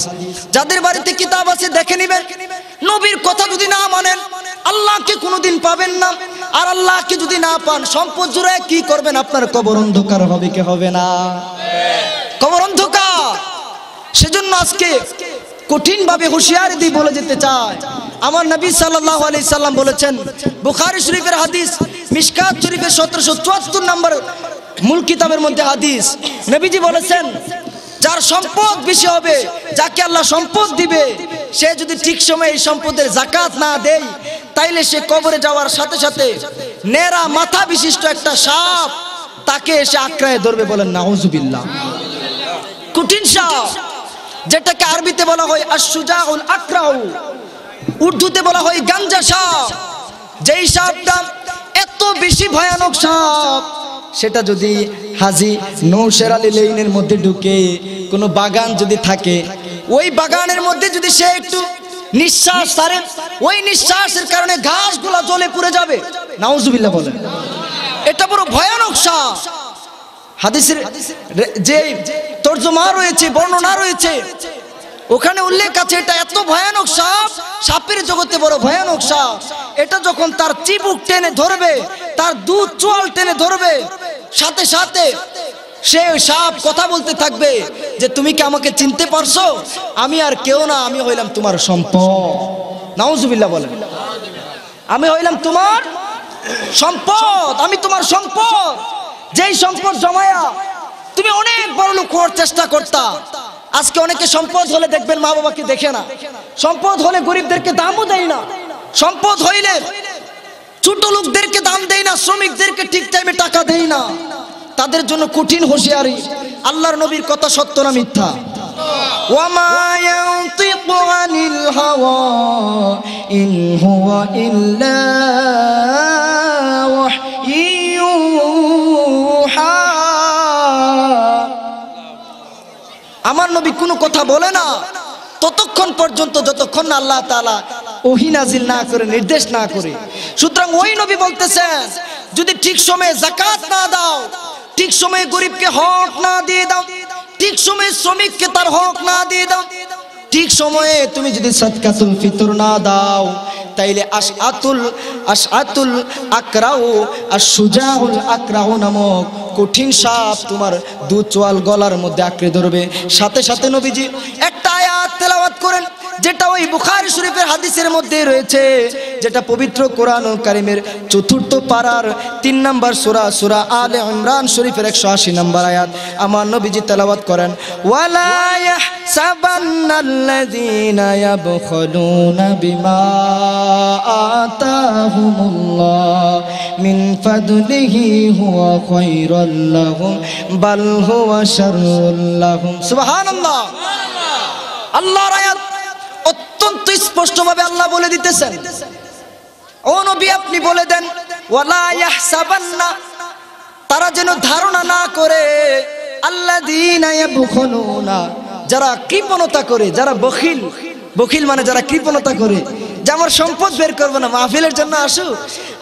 যাদের বাড়িতে কিতাব আছে দেখে নিবেন নবীর কথা যদি না মানেন আল্লাহকে কোনোদিন পাবেন না আর আল্লাহকে যদি না পান সম্পদ জুড়ে কি করবেন আপনার কবর অন্ধকার হবে কে হবে না কবর অন্ধকার সেজন্য আজকে কঠিনভাবে হুঁশিয়ারি দিয়ে বলে যেতে চায় আমার নবী সাল্লাহ আলি সাল্লাম বলেছেন বুখারি শরীফের হাদিস মিসকাত শরীফের সতেরোশো চুয়াত্তর নম্বর মূল কিতাবের মধ্যে হাদিস নবীজি বলেছেন যার সম্পদ বেশি হবে যাকে আল্লাহ সম্পদ দিবে সে যদি ঠিক সময়ে এই সম্পদের জাকাত না দেয় তাইলে সে কবরে যাওয়ার সাথে সাথে নেরা মাথা বিশিষ্ট একটা সাপ তাকে এসে আক্রায় ধরবে বলেন নাউজুবিল্লাহ কঠিন সাপ যেটাকে আরবিতে বলা হয় আশুজা আক্রাহ উর্দুতে বলা হয় গাঞ্জা সাপ যেই সাপটা এত বেশি ভয়ানক সাপ সেটা যদি হাজি নৌশের আলী লেইনের মধ্যে ঢুকে কোনো বাগান যদি থাকে ওই বাগানের মধ্যে যদি সে একটু নিঃশ্বাস সারে ওই নিঃশ্বাসের কারণে ঘাসগুলা জলে পুড়ে যাবে নাউজুবিল্লা বলেন এটা বড় ভয়ানক সাপ হাদিসের যে তর্জমা রয়েছে বর্ণনা রয়েছে ওখানে উল্লেখ আছে এটা এত ভয়ানক সাপ সাপের জগতে বড় ভয়ানক সাপ এটা যখন তার চিবুক টেনে ধরবে তার দু চোয়াল টেনে ধরবে সাথে সাথে সে সাপ কথা বলতে থাকবে যে তুমি কি আমাকে চিনতে পারছো আমি আর কেউ না আমি হইলাম তোমার সম্পদ নাউজুবিল্লাহ বলেন আমি হইলাম তোমার সম্পদ আমি তোমার সম্পদ যেই সম্পদ জমায়া তুমি অনেক বড় লোক হওয়ার চেষ্টা করতা আজকে অনেকে সম্পদ হলে দেখবেন মা বাবাকে দেখে না সম্পদ হলে গরিবদেরকে দামও দেয় না সম্পদ হইলে ছোট লোকদেরকে দাম দেয় না শ্রমিকদেরকে ঠিক টাইমে টাকা দেয় না তাদের জন্য কঠিন হুঁশিয়ারি আল্লাহর নবীর কথা সত্য না মিথ্যা ওয়ামায়ান্তিকুয়ানিল হাওয়া ইন হুয়া ইল্লা আমার নবী কোনো কথা বলে না ততক্ষণ পর্যন্ত যতক্ষণ না আল্লাহ তালা ওহিনাজিল না করে নির্দেশ না করে সুতরাং ওই নবী বলতেছেন যদি ঠিক সময়ে জাকাত না দাও ঠিক সময়ে গরিবকে হক না দিয়ে দাও ঠিক সময়ে শ্রমিককে তার হক না দিয়ে দাও ঠিক সময়ে তুমি যদি সৎকাতুল ফিতর না দাও তাইলে আসআতুল আতুল আতুল আকরাউ আর সুজাউল আকরাউ নামক কঠিন সাপ তোমার দু চোয়াল গলার মধ্যে আঁকড়ে ধরবে সাথে সাথে নবীজি একটা আয়াত তেলাওয়াত করেন যেটা ওই বুখারি শরীফের হাদিসের মধ্যে রয়েছে যেটা পবিত্র কোরআন কারিমের চতুর্থ পাড়ার তিন নম্বর সুরা সুরা আলে ইমরান শরীফের একশো আশি নম্বর আয়াত আমার নবীজি তেলাবাদ করেন ওয়ালায়া সাবান্নাল্লাযীনা ইয়াবখুলুনা বিমা আতাহুমুল্লাহ মিন ফাদলিহি হুয়া খায়রুল লাহুম বাল হুয়া শাররুল লাহুম আল্লাহর আয়াত অত্যন্ত ভাবে আল্লাহ বলে দিতেছেন ও নবী আপনি বলে দেন ওয়ালা তারা যেন ধারণা না করে আল্লাহ যারা কৃপণতা করে যারা বখিল বখিল মানে যারা কৃপণতা করে যে আমার সম্পদ বের করবো না মাহফিলের জন্য আসু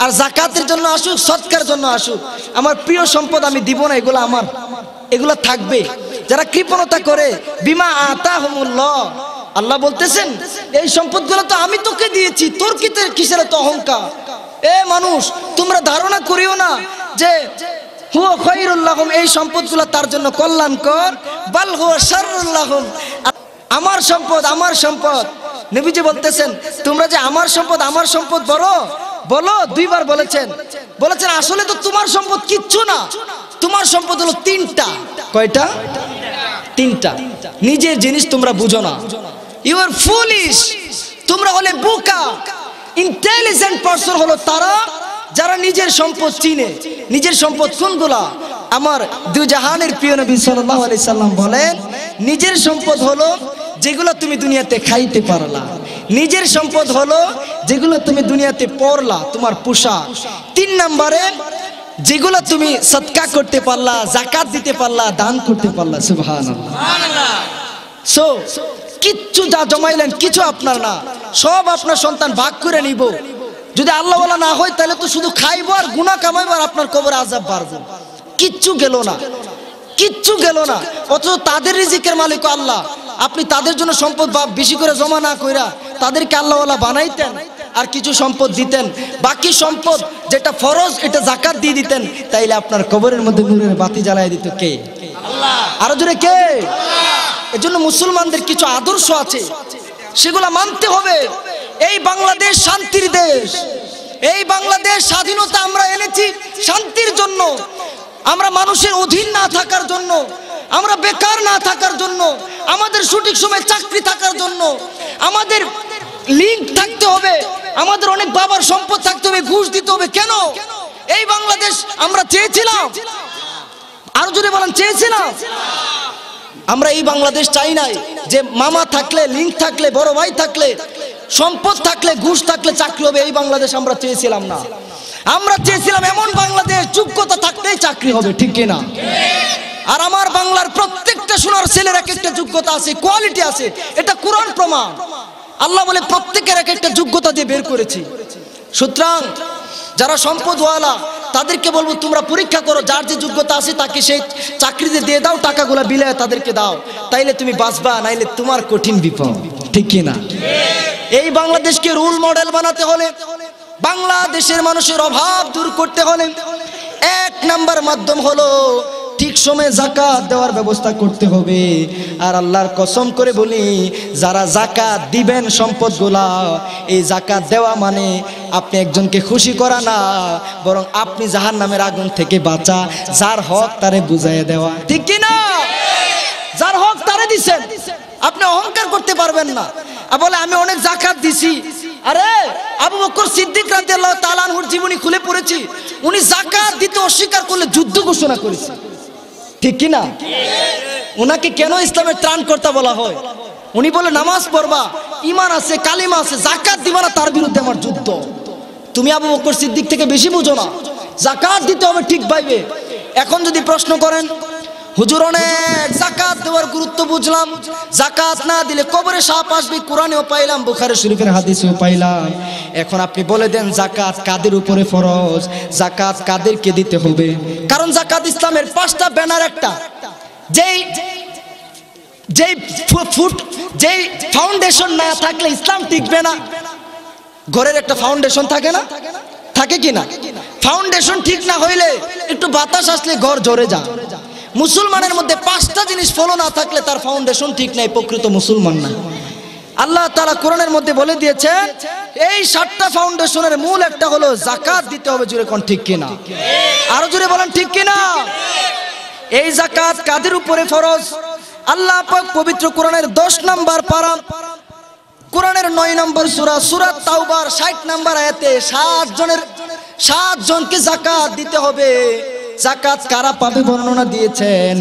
আর জাকাতের জন্য আসু সৎকার জন্য আসু আমার প্রিয় সম্পদ আমি দিব না এগুলো আমার এগুলো থাকবে যারা কৃপণতা করে বিমা আতা হমুল্ল আল্লাহ বলতেছেন এই সম্পদগুলো তো আমি তোকে দিয়েছি তোর কিতে কিসের তো অহংকার এ মানুষ তোমরা ধারণা করিও না যে হুয়া খৈরুল্লাহম এই সম্পদগুলো তার জন্য কল্যাণকর বাল হুয়া আমার সম্পদ আমার সম্পদ নবীজি বলতেছেন তোমরা যে আমার সম্পদ আমার সম্পদ বলো বলো দুইবার বলেছেন বলেছেন আসলে তো তোমার সম্পদ কিচ্ছু না তোমার সম্পদ হলো তিনটা কয়টা তিনটা নিজের জিনিস তোমরা বুঝো না ইউ আর ফুলিশ তোমরা হলে বোকা ইন্টেলিজেন্ট পার্সন হলো তারা যারা নিজের সম্পদ চিনে নিজের সম্পদ কোনগুলা আমার দু জাহানের প্রিয় নবী সাল্লাহ আলি সাল্লাম বলেন নিজের সম্পদ হলো যেগুলো তুমি দুনিয়াতে খাইতে পারলা নিজের সম্পদ হলো যেগুলো তুমি দুনিয়াতে পড়লা তোমার পোশাক তিন নম্বরে যেগুলো তুমি সৎকা করতে পারলা জাকাত দিতে পারলা দান করতে পারলা সো কিচ্ছু যা জমাইলেন কিছু আপনার না সব আপনার সন্তান ভাগ করে নিব যদি আল্লাহ বলা না হয় তাহলে তো শুধু খাইব আর গুণা কামাইব আর আপনার কবরে আজাব বাড়বো কিচ্ছু গেল না কিচ্ছু গেল না অথচ তাদের রিজিকের মালিক আল্লাহ আপনি তাদের জন্য সম্পদ বেশি করে জমা না কইরা তাদেরকে আল্লাহওয়ালা বানাইতেন আর কিছু সম্পদ দিতেন বাকি সম্পদ যেটা ফরজ এটা জাকাত দিয়ে দিতেন তাইলে আপনার কবরের মধ্যে নুরের বাতি জ্বালায় দিত কে আরো জোরে কে এজন্য মুসলমানদের কিছু আদর্শ আছে সেগুলা মানতে হবে এই বাংলাদেশ শান্তির দেশ এই বাংলাদেশ স্বাধীনতা আমরা এনেছি শান্তির জন্য আমরা মানুষের অধীন না থাকার জন্য আমরা বেকার না থাকার জন্য আমাদের সঠিক সময় চাকরি থাকার জন্য আমাদের লিঙ্ক থাকতে হবে আমাদের অনেক বাবার সম্পদ থাকতে হবে ঘুষ দিতে হবে কেন এই বাংলাদেশ আমরা চেয়েছিলাম আরো জোরে বলেন চেয়েছিলাম আমরা এই বাংলাদেশ চাই নাই যে মামা থাকলে লিঙ্ক থাকলে বড় ভাই থাকলে সম্পদ থাকলে ঘুষ থাকলে চাকরি হবে এই বাংলাদেশ আমরা চেয়েছিলাম না আমরা চেয়েছিলাম এমন বাংলাদেশ যোগ্যতা থাকতেই চাকরি হবে ঠিক কিনা আর আমার বাংলার প্রত্যেকটা সোনার ছেলের এক একটা যোগ্যতা আছে কোয়ালিটি আছে এটা কোরআন প্রমাণ আল্লাহ বলে প্রত্যেকের এক একটা যোগ্যতা দিয়ে বের করেছি সুতরাং যারা সম্পদওয়ালা তাদেরকে বলবো তোমরা পরীক্ষা করো যার যে যোগ্যতা আছে তাকে সেই চাকরিতে দিয়ে দাও টাকাগুলো বিলায় তাদেরকে দাও তাইলে তুমি বাঁচবা নাইলে তোমার কঠিন বিপদ ঠিক না এই বাংলাদেশকে রোল মডেল বানাতে হলে বাংলাদেশের মানুষের অভাব দূর করতে হলে এক নাম্বার মাধ্যম হলো ঠিক সময়ে জাকাত দেওয়ার ব্যবস্থা করতে হবে আর আল্লাহর কসম করে বলি যারা জাকাত দিবেন সম্পদগুলা এই জাকাত দেওয়া মানে আপনি একজনকে খুশি করা না বরং আপনি জাহার নামের আগুন থেকে বাঁচা যার হক তারে বুঝাই দেওয়া ঠিক কিনা যার হক তারে দিচ্ছেন আপনি অহংকার করতে পারবেন না বলে আমি অনেক জাকাত দিছি আরে আবু বকর সিদ্দিক রাদিয়াল্লাহু তাআলার জীবনী খুলে পড়েছি উনি জাকাত দিতে অস্বীকার করলে যুদ্ধ ঘোষণা করেছে ঠিক কিনা ওনাকে কেন ইসলামের ত্রাণকর্তা বলা হয় উনি বলে নামাজ পড়বা ইমান আছে কালিমা আছে জাকাত দিবা না তার বিরুদ্ধে আমার যুদ্ধ তুমি আবু বকর সিদ্দিক থেকে বেশি বুঝো না জাকাত দিতে হবে ঠিক পাইবে এখন যদি প্রশ্ন করেন হুজুর অনেক জাকাত দেওয়ার গুরুত্ব বুঝলাম জাকাত না দিলে কবরে সাপ আসবে কোরআনেও পাইলাম বুখারে শরীফের হাদিসেও পাইলাম এখন আপনি বলে দেন জাকাত কাদের উপরে ফরজ জাকাত কাদেরকে দিতে হবে কারণ জাকাত ইসলামের পাঁচটা ব্যানার একটা যেই যেই ফুট যেই ফাউন্ডেশন না থাকলে ইসলাম টিকবে না ঘরের একটা ফাউন্ডেশন থাকে না থাকে কি না ফাউন্ডেশন ঠিক না হইলে একটু বাতাস আসলে ঘর জ্বরে যায় মুসলমানের মধ্যে পাঁচটা জিনিস ফলো না থাকলে তার ফাউন্ডেশন ঠিক নাই প্রকৃত মুসলমান না আল্লাহ তারা কোরআনের মধ্যে বলে দিয়েছে এই সাতটা ফাউন্ডেশনের মূল একটা হলো জাকাত দিতে হবে জুড়ে কোন ঠিক কিনা আরো জুড়ে বলেন ঠিক কিনা এই জাকাত কাদের উপরে ফরজ আল্লাহ পবিত্র কোরআনের দশ নাম্বার পারাম কোরআনের নয় নম্বর সুরা সুরাত তাওবার ষাট নাম্বার আয়াতে সাত জনের সাত জনকে জাকাত দিতে হবে জাকাত কারা পাবে বর্ণনা দিয়েছেন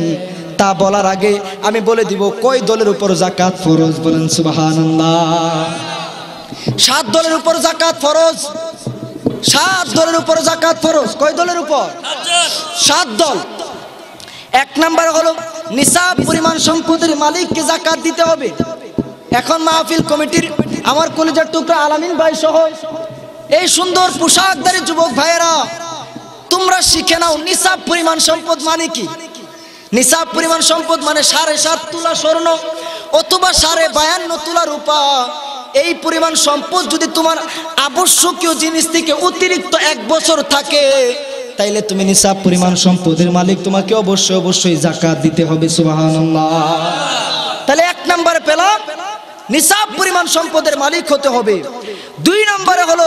তা বলার আগে আমি বলে দিব কই দলের উপর জাকাত ফরজ বলেন সুবহানাল্লাহ সাত দলের উপর জাকাত ফরজ সাত দলের উপর জাকাত ফরজ কই দলের উপর সাত দল এক নাম্বার হলো নিসাব পরিমাণ সম্পদের মালিককে জাকাত দিতে হবে এখন মাহফিল কমিটির আমার কলেজের টুকরা আলামিন ভাই সহ এই সুন্দর পোশাকদারী যুবক ভাইয়েরা তোমরা শিখে নাও নিসাব পরিমাণ সম্পদ মানে কি নিসাব পরিমাণ সম্পদ মানে সাড়ে সাত তুলা স্বর্ণ অথবা সাড়ে বায়ান্ন তোলা রূপা এই পরিমাণ সম্পদ যদি তোমার আবশ্যকীয় জিনিস থেকে অতিরিক্ত এক বছর থাকে তাইলে তুমি নিসাব পরিমাণ সম্পদের মালিক তোমাকে অবশ্যই অবশ্যই জাকাত দিতে হবে তাহলে এক নম্বরে পেলাম নিসাব পরিমাণ সম্পদের মালিক হতে হবে দুই নম্বরে হলো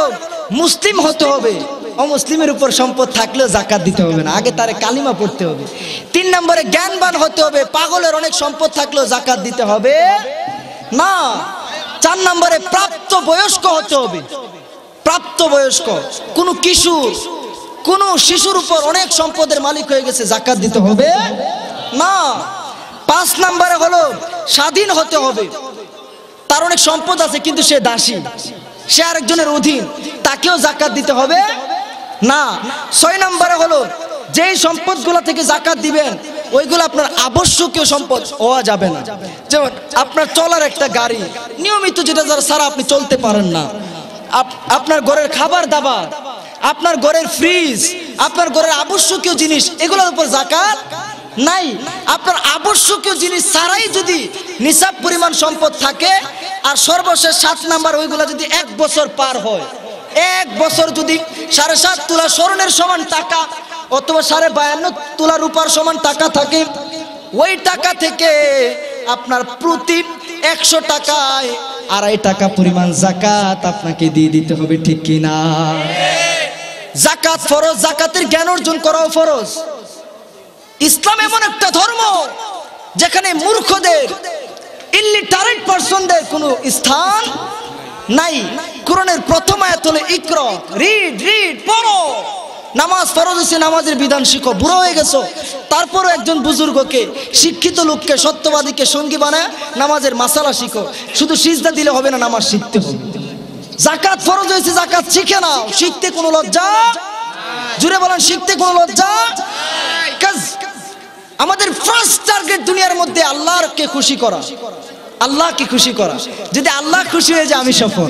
মুসলিম হতে হবে অমুসলিমের উপর সম্পদ থাকলেও জাকাত দিতে হবে না আগে তারে কালিমা পড়তে হবে তিন নম্বরে জ্ঞানবান হতে হবে পাগলের অনেক সম্পদ থাকলেও জাকাত দিতে হবে না চার নম্বরে প্রাপ্ত বয়স্ক হতে হবে প্রাপ্ত বয়স্ক কোনো কিশোর কোনো শিশুর উপর অনেক সম্পদের মালিক হয়ে গেছে জাকাত দিতে হবে না পাঁচ নম্বরে হলো স্বাধীন হতে হবে তার অনেক সম্পদ আছে কিন্তু সে দাসী সে আরেকজনের অধীন তাকেও জাকাত দিতে হবে না ছয় নম্বরে হলো যেই সম্পদগুলো থেকে জাকাত দিবেন ওইগুলো আপনার আবশ্যকীয় সম্পদ হওয়া যাবে না যেমন আপনার চলার একটা গাড়ি নিয়মিত যেটা যারা সারা আপনি চলতে পারেন না আপনার ঘরের খাবার দাবার আপনার ঘরের ফ্রিজ আপনার ঘরের আবশ্যকীয় জিনিস এগুলোর উপর জাকাত নাই আপনার আবশ্যকীয় জিনিস ছাড়াই যদি নিসাব পরিমাণ সম্পদ থাকে আর সর্বশেষ সাত নাম্বার ওইগুলো যদি এক বছর পার হয় এক বছর যদি সাড়ে সাত তোলা স্বর্ণের সমান টাকা অথবা সাড়ে বায়ান্ন তোলা রূপার সমান টাকা থাকে ওই টাকা থেকে আপনার প্রতি একশো টাকায় আড়াই টাকা পরিমাণ জাকাত আপনাকে দিয়ে দিতে হবে ঠিক কিনা জাকাত ফরজ জাকাতের জ্ঞান অর্জন করাও ফরজ ইসলাম এমন একটা ধর্ম যেখানে মূর্খদের ইলিটারেট পার্সনদের কোনো স্থান নাই কোরআনের প্রথম আয়াত হলো ইকর রিড রিড পড়ো নামাজ ফরজ হয়েছে নামাজের বিধান শিখো বুড়ো হয়ে গেছো তারপরও একজন বুজুর্গকে শিক্ষিত লোককে সত্যবাদীকে সঙ্গী বানায় নামাজের মাসালা শিখো শুধু সিজদা দিলে হবে না নামাজ শিখতে হবে জাকাত ফরজ হয়েছে জাকাত শিখে নাও শিখতে কোনো লজ্জা জুড়ে বলেন শিখতে কোনো লজ্জা আমাদের ফার্স্ট টার্গেট দুনিয়ার মধ্যে আল্লাহরকে খুশি করা আল্লাহকে খুশি করা যদি আল্লাহ খুশি হয়ে যায় আমি সফল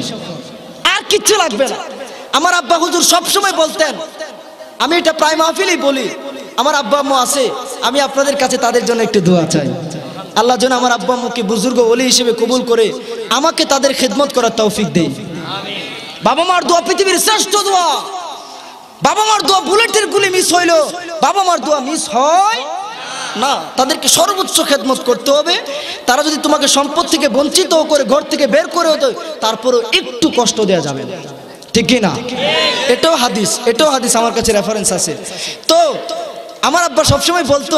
আর কিচ্ছু লাগবে না আমার আব্বা হুজুর সবসময় বলতেন আমি এটা প্রায় মাহফিলই বলি আমার আব্বা আম্মু আছে আমি আপনাদের কাছে তাদের জন্য একটু দোয়া চাই আল্লাহ যেন আমার আব্বা আম্মুকে বুজুর্গ ওলি হিসেবে কবুল করে আমাকে তাদের খেদমত করার তৌফিক দেয় বাবা মার দোয়া পৃথিবীর শ্রেষ্ঠ দোয়া বাবা মার দোয়া বুলেটের গুলি মিস হইল বাবা মার দোয়া মিস হয় না তাদেরকে সর্বোচ্চ খেদমত করতে হবে তারা যদি তোমাকে সম্পদ থেকে বঞ্চিত করে ঘর থেকে বের করে হতো তারপরেও একটু কষ্ট দেওয়া যাবে ঠিক না এটাও হাদিস এটাও হাদিস আমার কাছে রেফারেন্স আছে তো আমার আব্বা সবসময় বলতো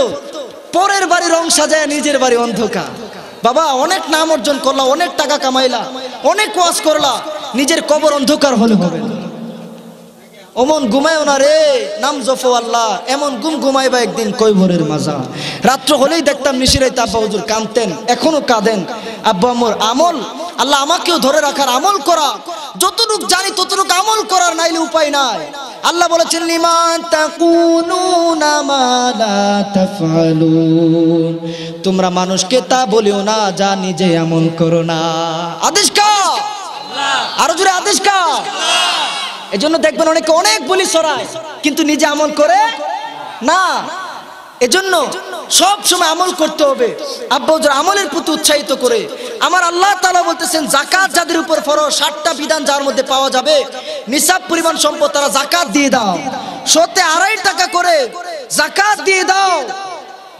পরের বাড়ি রং সাজায় নিজের বাড়ি অন্ধকার বাবা অনেক নাম অর্জন করলা অনেক টাকা কামাইলা অনেক ওয়াজ করলা নিজের কবর অন্ধকার হলে হবে না অমন ঘুমায়ও না রে নাম জফো আল্লাহ এমন গুম ঘুমাইবা একদিন কৈবরের মাজা রাত্র হলেই দেখতাম নিশিরাইতে আব্বা হুজুর কাঁদতেন এখনো কাঁদেন আব্বা মোর আমল আল্লাহ আমাকেও ধরে রাখার আমল করা যতটুক জানি ততটুক আমল করার নাইলে উপায় নাই আল্লাহ বলেছেন তোমরা মানুষকে তা বলিও না যা নিজে আমল করো না আদেশ কা আরো জুড়ে আদেশ কা এজন্য দেখবেন অনেকে অনেক বলি সরায় কিন্তু নিজে আমল করে না এজন্য সব সময় আমল করতে হবে আব্বাউজার আমলের প্রতি উৎসাহিত করে আমার আল্লাহ তালা বলতেছেন জাকাত যাদের উপর ফরো ষাটটা বিধান যার মধ্যে পাওয়া যাবে নিসাব পরিমাণ সম্পদ তারা জাকাত দিয়ে দাও সত্যি আড়াই টাকা করে জাকাত দিয়ে দাও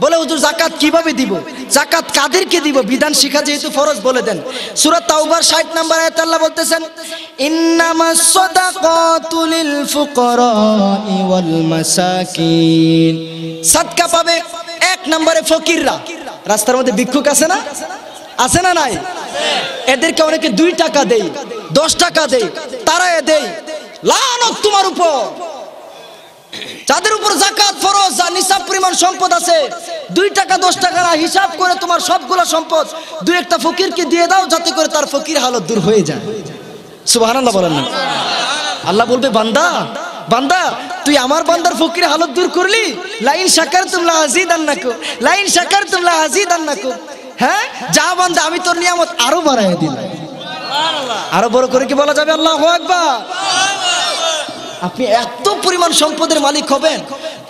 বলে হুজুর জাকাত কিভাবে দিব জাকাত কাদেরকে দিব বিধান শিখা যেহেতু ফরজ বলে দেন সুরাত তাওবার 60 নম্বর আয়াত আল্লাহ বলতেছেন ইননামাস সাদাকাতু লিল ফুকারাই ওয়াল মাসাকিন সাদকা পাবে এক নম্বরে ফকিররা রাস্তার মধ্যে ভিক্ষুক আছে না আছে না নাই এদেরকে অনেকে দুই টাকা দেই দশ টাকা দেই তারা এ দেই লানত তোমার উপর যাদের উপর জাকাত ফরজ যা নিসাব পরিমাণ সম্পদ আছে দুই টাকা দশ টাকা হিসাব করে তোমার সবগুলো সম্পদ দুই একটা ফকিরকে দিয়ে দাও যাতে করে তার ফকির হালত দূর হয়ে যায় সুবাহ বলেন না আল্লাহ বলবে বান্দা বান্দা তুই আমার বান্দার ফকির হালত দূর করলি লাইন শাকার তুমলা দান নাকো লাইন শাকার তুমলা দান নাকো হ্যাঁ যা বান্দা আমি তোর নিয়ামত আরো বাড়াই দিলাম আরো বড় করে কি বলা যাবে আল্লাহ আকবার আপনি এত পরিমাণ সম্পদের মালিক হবেন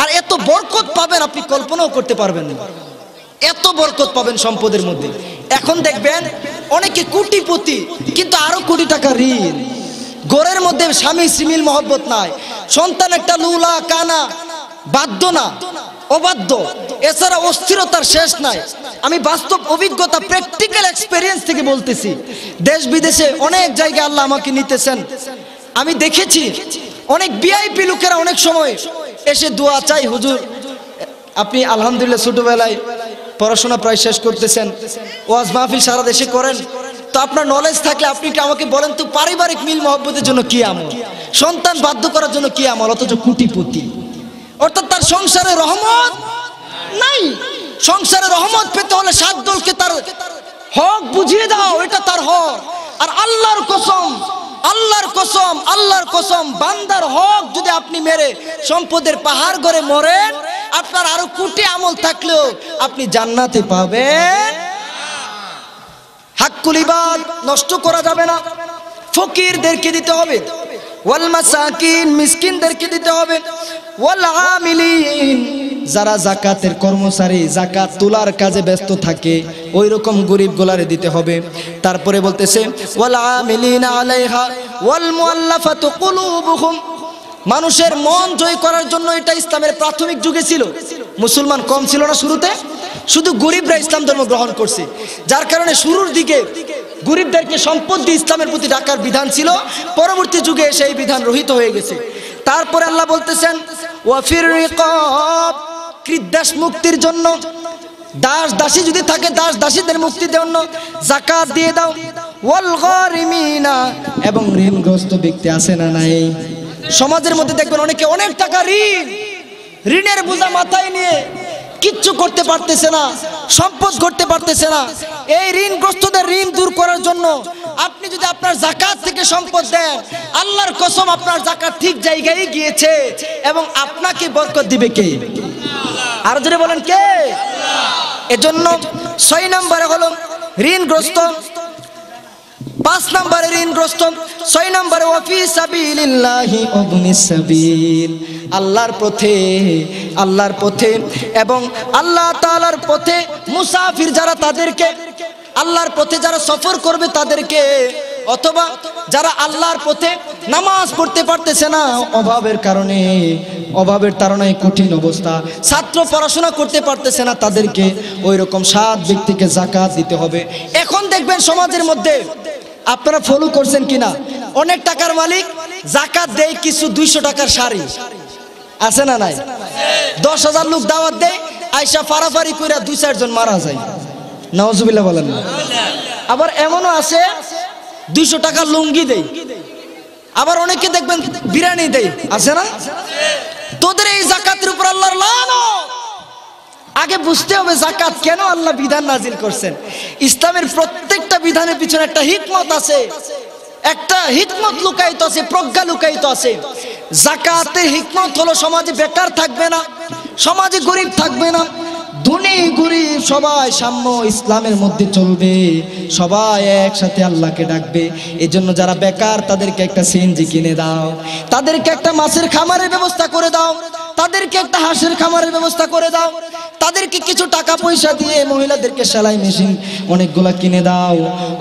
আর এত বরকত পাবেন আপনি কল্পনাও করতে পারবেন না এত বরকত পাবেন সম্পদের মধ্যে এখন দেখবেন অনেকে কোটিপতি কিন্তু আরো কোটি টাকা ঋণ গোড়ের মধ্যে স্বামী সিমিল মহব্বত নাই সন্তান একটা লুলা কানা বাধ্য না অবাধ্য এছাড়া অস্থিরতার শেষ নাই আমি বাস্তব অভিজ্ঞতা প্র্যাকটিক্যাল এক্সপেরিয়েন্স থেকে বলতেছি দেশ বিদেশে অনেক জায়গায় আল্লাহ আমাকে নিতেছেন আমি দেখেছি অনেক বিআইপি লোকেরা অনেক সময় এসে দোয়া চাই হুজুর আপনি আলহামদুলিল্লাহ ছোটবেলায় পড়াশোনা প্রায় শেষ করতেছেন ওয়াজ মাহফিল সারা দেশে করেন তো আপনার নলেজ থাকলে আপনি আমাকে বলেন তো পারিবারিক মিল মহব্বতের জন্য কি আমল সন্তান বাধ্য করার জন্য কি আমল অথচ কুটিপতি অর্থাৎ তার সংসারে রহমত নাই সংসারে রহমত পেতে হলে সাত দলকে তার হক বুঝিয়ে দাও এটা তার হক আর আল্লাহর কসম আল্লাহর কসম আল্লাহর কসম বান্দার হক যদি আপনি মেরে সম্পদের পাহাড় গড়ে মরেন আপনার আরো কুটি আমল থাকলেও আপনি জান্নাতে পাবেন হাক্কুলিবাদ নষ্ট করা যাবে না ফকিরদেরকে দিতে হবে ওয়াল দিতে হবে যারা জাকাতের কর্মচারী জাকাত তোলার কাজে ব্যস্ত থাকে ওই রকম গরিব গোলারে দিতে হবে তারপরে বলতেছে আলাইহা মানুষের মন জয় করার জন্য এটা ইসলামের প্রাথমিক যুগে ছিল মুসলমান কম ছিল না শুরুতে শুধু গরিবরা ইসলাম ধর্ম গ্রহণ করছে যার কারণে শুরুর দিকে গরিবদেরকে সম্পদ দিয়ে ইসলামের প্রতি ডাকার বিধান ছিল পরবর্তী যুগে এসে এই বিধান রহিত হয়ে গেছে তারপরে আল্লাহ বলতেছেন ওয়াফির কৃদাস মুক্তির জন্য দাস দাসী যদি থাকে দাস দাসীদের মুক্তির জন্য জাকাত দিয়ে দাও এবং ঋণগ্রস্ত ব্যক্তি আছে না নাই সমাজের মধ্যে দেখবেন অনেকে অনেক টাকা ঋণ ঋণের বোঝা মাথায় নিয়ে কিচ্ছু করতে পারতেছে না সম্পদ করতে পারতেছে না এই ঋণগ্রস্তদের ঋণ দূর করার জন্য আপনি যদি আপনার জাকাত থেকে সম্পদ দেন আল্লাহর কসম আপনার জাকাত ঠিক জায়গায় গিয়েছে এবং আপনাকে বরকত দিবে কে আর যদি বলেন কে এজন্য ছয় নম্বরে হলো ঋণগ্রস্ত পাঁচ নম্বরে ঋণগ্রস্ত ছয় নম্বরে আল্লাহর পথে আল্লাহর পথে এবং আল্লাহ তালার পথে মুসাফির যারা তাদেরকে আল্লাহর পথে যারা সফর করবে তাদেরকে অথবা যারা আল্লাহর পথে নামাজ পড়তে পারতেছে না অভাবের কারণে অভাবের তারণায় কঠিন অবস্থা ছাত্র পড়াশোনা করতে পারতেছে না তাদেরকে ওই রকম সাত ব্যক্তিকে জাকাত দিতে হবে এখন দেখবেন সমাজের মধ্যে আপনারা ফলো করছেন কিনা অনেক টাকার মালিক জাকাত দেয় কিছু দুইশো টাকার শাড়ি আছে না নাই দশ হাজার লোক দাওয়াত দেয় আইসা ফারাফারি করে দুই চারজন মারা যায় নওয়াজুবিল্লাহ বলেন না আবার এমনও আছে দুইশো টাকা লুঙ্গি দেয় আবার অনেকে দেখবেন বিরিয়ানি দেয় আছে না তোদের এই জাকাতের উপর আল্লাহর লানত আগে বুঝতে হবে জাকাত কেন আল্লাহ বিধান নাজিল করছেন ইসলামের প্রত্যেকটা বিধানের পিছনে একটা হিকমত আছে একটা হিকমত লুকায়িত আছে প্রজ্ঞা লুকায়িত আছে জাকাতের হিকমত হলো সমাজে বেকার থাকবে না সমাজে গরিব থাকবে না ধনী গরিব সবাই সাম্য ইসলামের মধ্যে চলবে সবাই একসাথে আল্লাহকে ডাকবে এজন্য যারা বেকার তাদেরকে একটা সিএনজি কিনে দাও তাদেরকে একটা মাছের খামারের ব্যবস্থা করে দাও তাদেরকে একটা হাঁসের খামারের ব্যবস্থা করে দাও তাদেরকে কিছু টাকা পয়সা দিয়ে মহিলাদেরকে সেলাই মেশিন অনেকগুলা কিনে দাও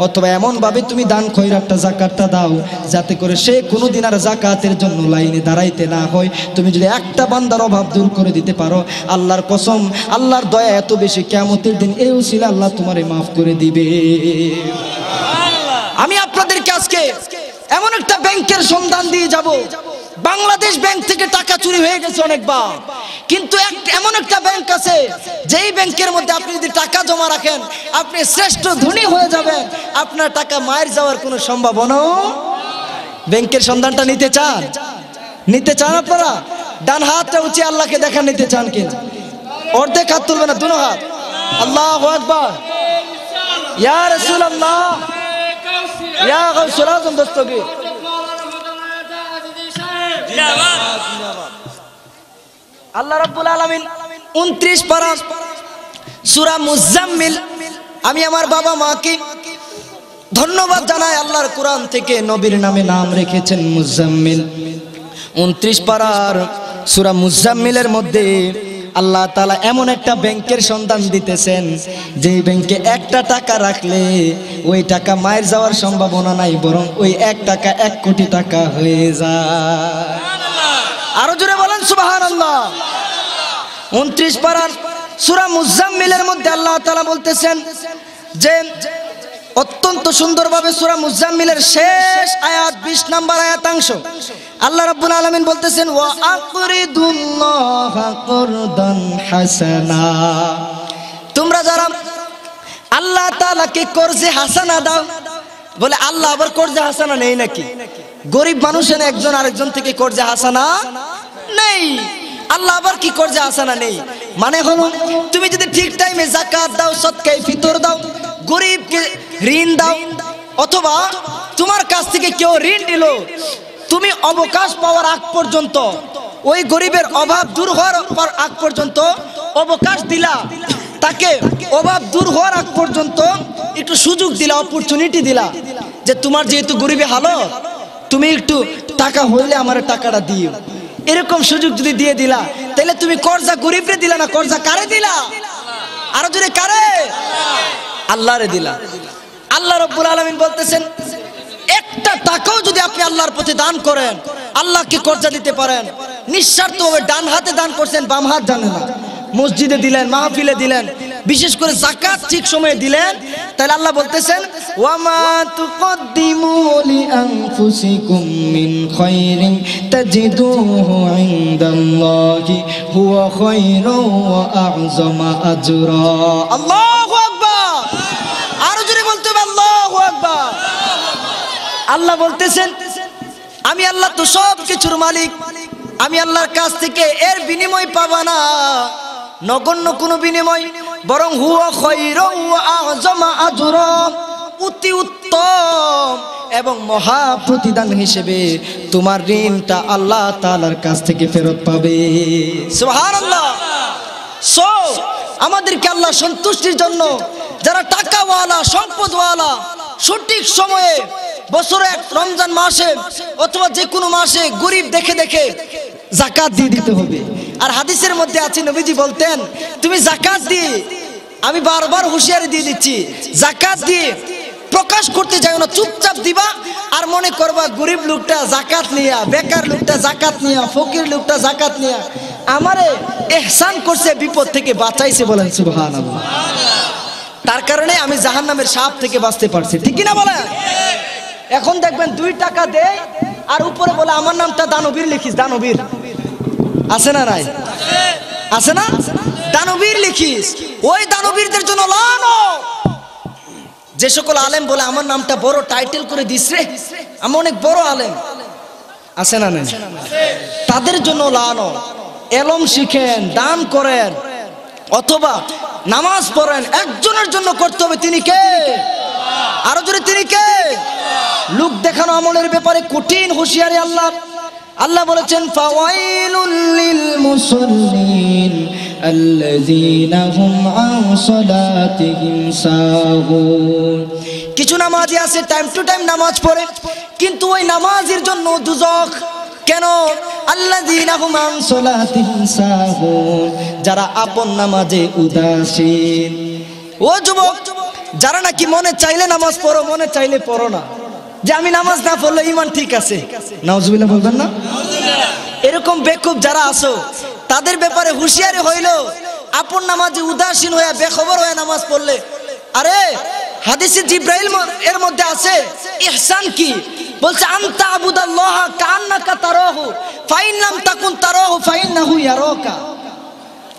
অথবা এমনভাবে তুমি দান খৈরাতটা জাকাতটা দাও যাতে করে সে কোনো দিন আর জাকাতের জন্য লাইনে দাঁড়াইতে না হয় তুমি যদি একটা বান্দার অভাব দূর করে দিতে পারো আল্লাহর কসম আল্লাহর দয়া এত বেশি কেমতের দিন এ ছিল আল্লাহ তোমারে মাফ করে দিবে আমি আপনাদেরকে আজকে এমন একটা ব্যাংকের সন্ধান দিয়ে যাব বাংলাদেশ ব্যাংক থেকে টাকা চুরি হয়ে গেছে অনেকবার কিন্তু এমন একটা ব্যাংক আছে যেই ব্যাংকের মধ্যে আপনি যদি টাকা জমা রাখেন আপনি শ্রেষ্ঠ ধনী হয়ে যাবেন আপনার টাকা মায়ের যাওয়ার কোনো সম্ভাবনা ব্যাংকের সন্ধানটা নিতে চান নিতে চান আপনারা ডান হাতটা উঁচিয়ে আল্লাহকে দেখা নিতে চান কিনা অর্ধেক হাত তুলবে না দুনো হাত আল্লাহ আকবর আল্লাহ ইয়া গৌসুল আজম দস্তগীর আল্লাহ মুজাম্মিল আমি আমার বাবা মাকে ধন্যবাদ জানাই আল্লাহর কোরআন থেকে নবীর নামে নাম রেখেছেন মুজাম্মিল উনত্রিশ পারার সুরা মুজাম্মিলের মধ্যে আল্লাহ তালা এমন একটা ব্যাংকের সন্ধান দিতেছেন যে ব্যাংকে একটা টাকা রাখলে ওই টাকা মায়ের যাওয়ার সম্ভাবনা নাই বরং ওই এক টাকা এক কোটি টাকা হয়ে যায় আরো জোরে বলেন সুবাহান আল্লাহ উনত্রিশ পাড়ার সুরা মুজাম্মিলের মধ্যে আল্লাহ তালা বলতেছেন যে অত্যন্ত সুন্দরভাবে সুরা মুজাম্মিলের শেষ আয়াত বিশ নাম্বার আয়াতাংশ আল্লাহ রাব্বুল আলামিন বলতেছেন ওয়া আকরিদুল্লাহ করদান হাসানা তোমরা যারা আল্লাহ তাআলাকে করজে হাসানা দাও বলে আল্লাহ আবার কর্জে হাসানা নেই নাকি গরিব মানুষের একজন আরেকজন থেকে কর্জে হাসানা নেই আল্লাহ আবার কি কর্জে হাসানা নেই মানে হলো তুমি যদি ঠিক টাইমে জাকাত দাও সৎকাই ফিতর দাও গরিবকে ঋণ দাও অথবা তোমার কাছ থেকে কেউ ঋণ নিল তুমি অবকাশ পাওয়ার আগ পর্যন্ত ওই গরিবের অভাব দূর হওয়ার আগ পর্যন্ত অবকাশ দিলা তাকে অভাব দূর হওয়ার আগ পর্যন্ত একটু সুযোগ দিলা অপরচুনিটি দিলা যে তোমার যেহেতু গরিবে হালো তুমি একটু টাকা হইলে আমার টাকাটা দিও এরকম সুযোগ যদি দিয়ে দিলা তাহলে তুমি কর্জা গরিবরে দিলা না কর্জা কারে দিলা আরো যদি কারে আল্লাহরে দিলা আল্লাহ রব্বুল আলমিন বলতেছেন একটা টাকাও যদি আপনি আল্লাহর পথে দান করেন আল্লাহকে কর্জা দিতে পারেন নিঃস্বার্থভাবে ডান হাতে দান করছেন বাম হাত জানে না মসজিদে দিলেন মাহফিলে দিলেন বিশেষ করে জাকাত ঠিক সময়ে দিলেন তাহলে আল্লাহ বলতেছেন আল্লাহ বলতেছেন আমি আল্লাহ তো সব কিছুর মালিক আমি আল্লাহর কাছ থেকে এর বিনিময় পাবানা না নগণ্য কোনো বিনিময় বরং হুয়া খৈর আজমা আজুর অতি উত্তম এবং মহা প্রতিদান হিসেবে তোমার ঋণটা আল্লাহ তালার কাছ থেকে ফেরত পাবে সো আমাদেরকে আল্লাহ সন্তুষ্টির জন্য যারা টাকাওয়ালা সম্পদওয়ালা সঠিক সময়ে বছরে এক রমজান মাসে অথবা যে কোনো মাসে গরিব দেখে দেখে জাকাত দিয়ে দিতে হবে আর হাদিসের মধ্যে আছে নবীজি বলতেন তুমি জাকাত দি আমি বারবার হুঁশিয়ারি দিয়ে দিচ্ছি জাকাত দিয়ে প্রকাশ করতে যাই না চুপচাপ দিবা আর মনে করবা গরিব লোকটা জাকাত নিয়া বেকার লোকটা জাকাত নিয়া ফকির লোকটা জাকাত নিয়া আমারে এহসান করছে বিপদ থেকে বাঁচাইছে বলেন সুহান তার কারণে আমি জাহান নামের সাপ থেকে বাঁচতে পারছি ঠিক না বলে এখন দেখবেন দুই টাকা দেয় আর উপরে বলে আমার নামটা দানবীর লিখিস দানবীর আছে না নাই আছে না দানবীর লিখিস ওই দানবীরদের জন্য লানো যে সকল আলেম বলে আমার নামটা বড় টাইটেল করে দিস রে আমি অনেক বড় আলেম আছে না নাই তাদের জন্য লানো এলম শিখেন দান করেন অথবা নামাজ পড়েন একজনের জন্য করতে হবে তিনি কে আরো যদি তিনি কে লোক দেখানো আমলের ব্যাপারে কঠিন হুঁশিয়ারি আল্লাহ আল্লাহ বলেছেন কিছু নামাজি আছে টাইম টু টাইম নামাজ পড়ে কিন্তু ওই নামাজের জন্য দুজক কেন আল্লাহ যারা আপন নামাজে উদাসীন ও যুবক যারা নাকি মনে চাইলে নামাজ পড়ো মনে চাইলে পড়ো না যে আমি নামাজ না পড়লে ইমান ঠিক আছে নওয়াজুবিল্লাহ বলবেন না এরকম বেকুব যারা আছো তাদের ব্যাপারে হুঁশিয়ারি হইল আপন নামাজে উদাসীন হয়ে বেখবর হয়ে নামাজ পড়লে আরে হাদিসে জিব্রাইল এর মধ্যে আছে ইহসান কি বলছে আনতা আবুদাল্লাহ কান্নাকা তারাহু ফাইন নাম তাকুন তারাহু ফাইন নাহু ইয়ারাকা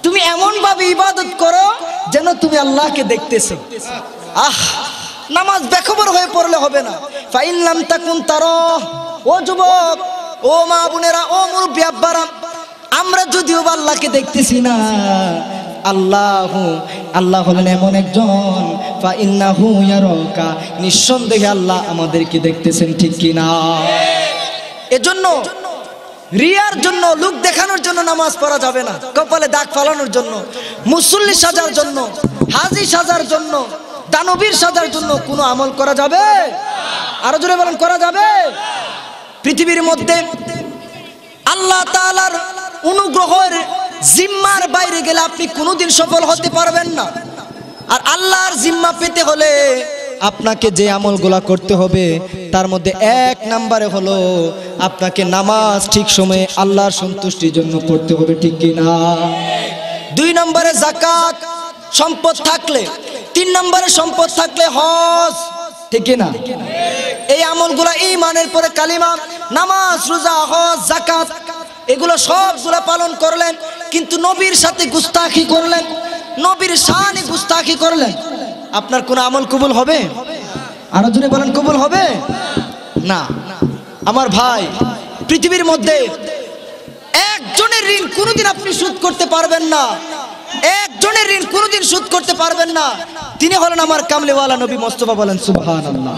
তুমি এমন ভাবে ইবাদত করো যেন তুমি আল্লাহকে দেখতেছো আহ নামাজ বেখবর হয়ে পড়লে হবে না ফাইনলাম তাকুন তার ও যুবক ও মা বোনেরা ও মুরব্বী আব্বারা আমরা যদিও আল্লাহকে দেখতেছি না আল্লাহ আল্লাহ হলেন এমন একজন ফাইন্নাহু ইয়ারাকা নিঃসন্দেহে আল্লাহ আমাদেরকে দেখতেছেন ঠিক কি না এজন্য রিয়ার জন্য লুক দেখানোর জন্য নামাজ পড়া যাবে না কপালে দাগ ফালানোর জন্য মুসল্লি সাজার জন্য হাজি সাজার জন্য দানবীর সাজার জন্য কোনো আমল করা যাবে আরো জোরে বলেন করা যাবে পৃথিবীর মধ্যে আল্লাহ তালার অনুগ্রহের জিম্মার বাইরে গেলে আপনি কোনোদিন সফল হতে পারবেন না আর আল্লাহর জিম্মা পেতে হলে আপনাকে যে আমলগুলা করতে হবে তার মধ্যে এক নাম্বারে হলো আপনাকে নামাজ ঠিক সময়ে আল্লাহর সন্তুষ্টির জন্য পড়তে হবে ঠিক কিনা দুই নম্বরে জাকাত সম্পদ থাকলে তিন নম্বরে সম্পদ থাকলে হজ ঠিক না এই আমলগুলা মানের পরে কালিমা নামাজ রোজা হজ জাকাত এগুলো সবগুলো পালন করলেন কিন্তু নবীর সাথে গুস্তাখি করলেন নবীর শানে গুস্তাখি করলেন আপনার কোন আমল কবুল হবে আরো জনে বলেন কবুল হবে না আমার ভাই পৃথিবীর মধ্যে একজনের ঋণ কোনোদিন আপনি শোধ করতে পারবেন না একজনের ঋণ কোনোদিন শোধ করতে পারবেন না তিনি হলেন আমার কামলিওয়ালা নবী মোস্তফা বলেন সুবাহান আল্লাহ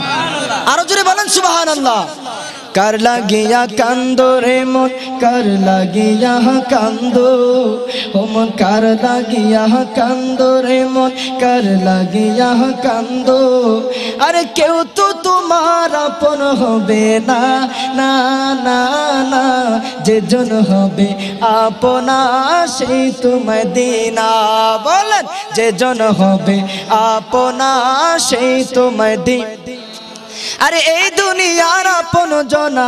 আরো জোরে বলেন সুবাহান আল্লাহ কার লাগিয়া কান্দ রে মন কার লাগিয়া কান্দ ও মন কার লাগিয়া কান্দ রে মন কার লাগিয়া কান্দ আরে কেউ তো তোমার আপন হবে না না না না যেজন হবে আপনা সে তোমায় দিনা বলেন যেজন হবে আপনা সেই তোমায় দিন আরে এই দুনিয়ার আপন জনা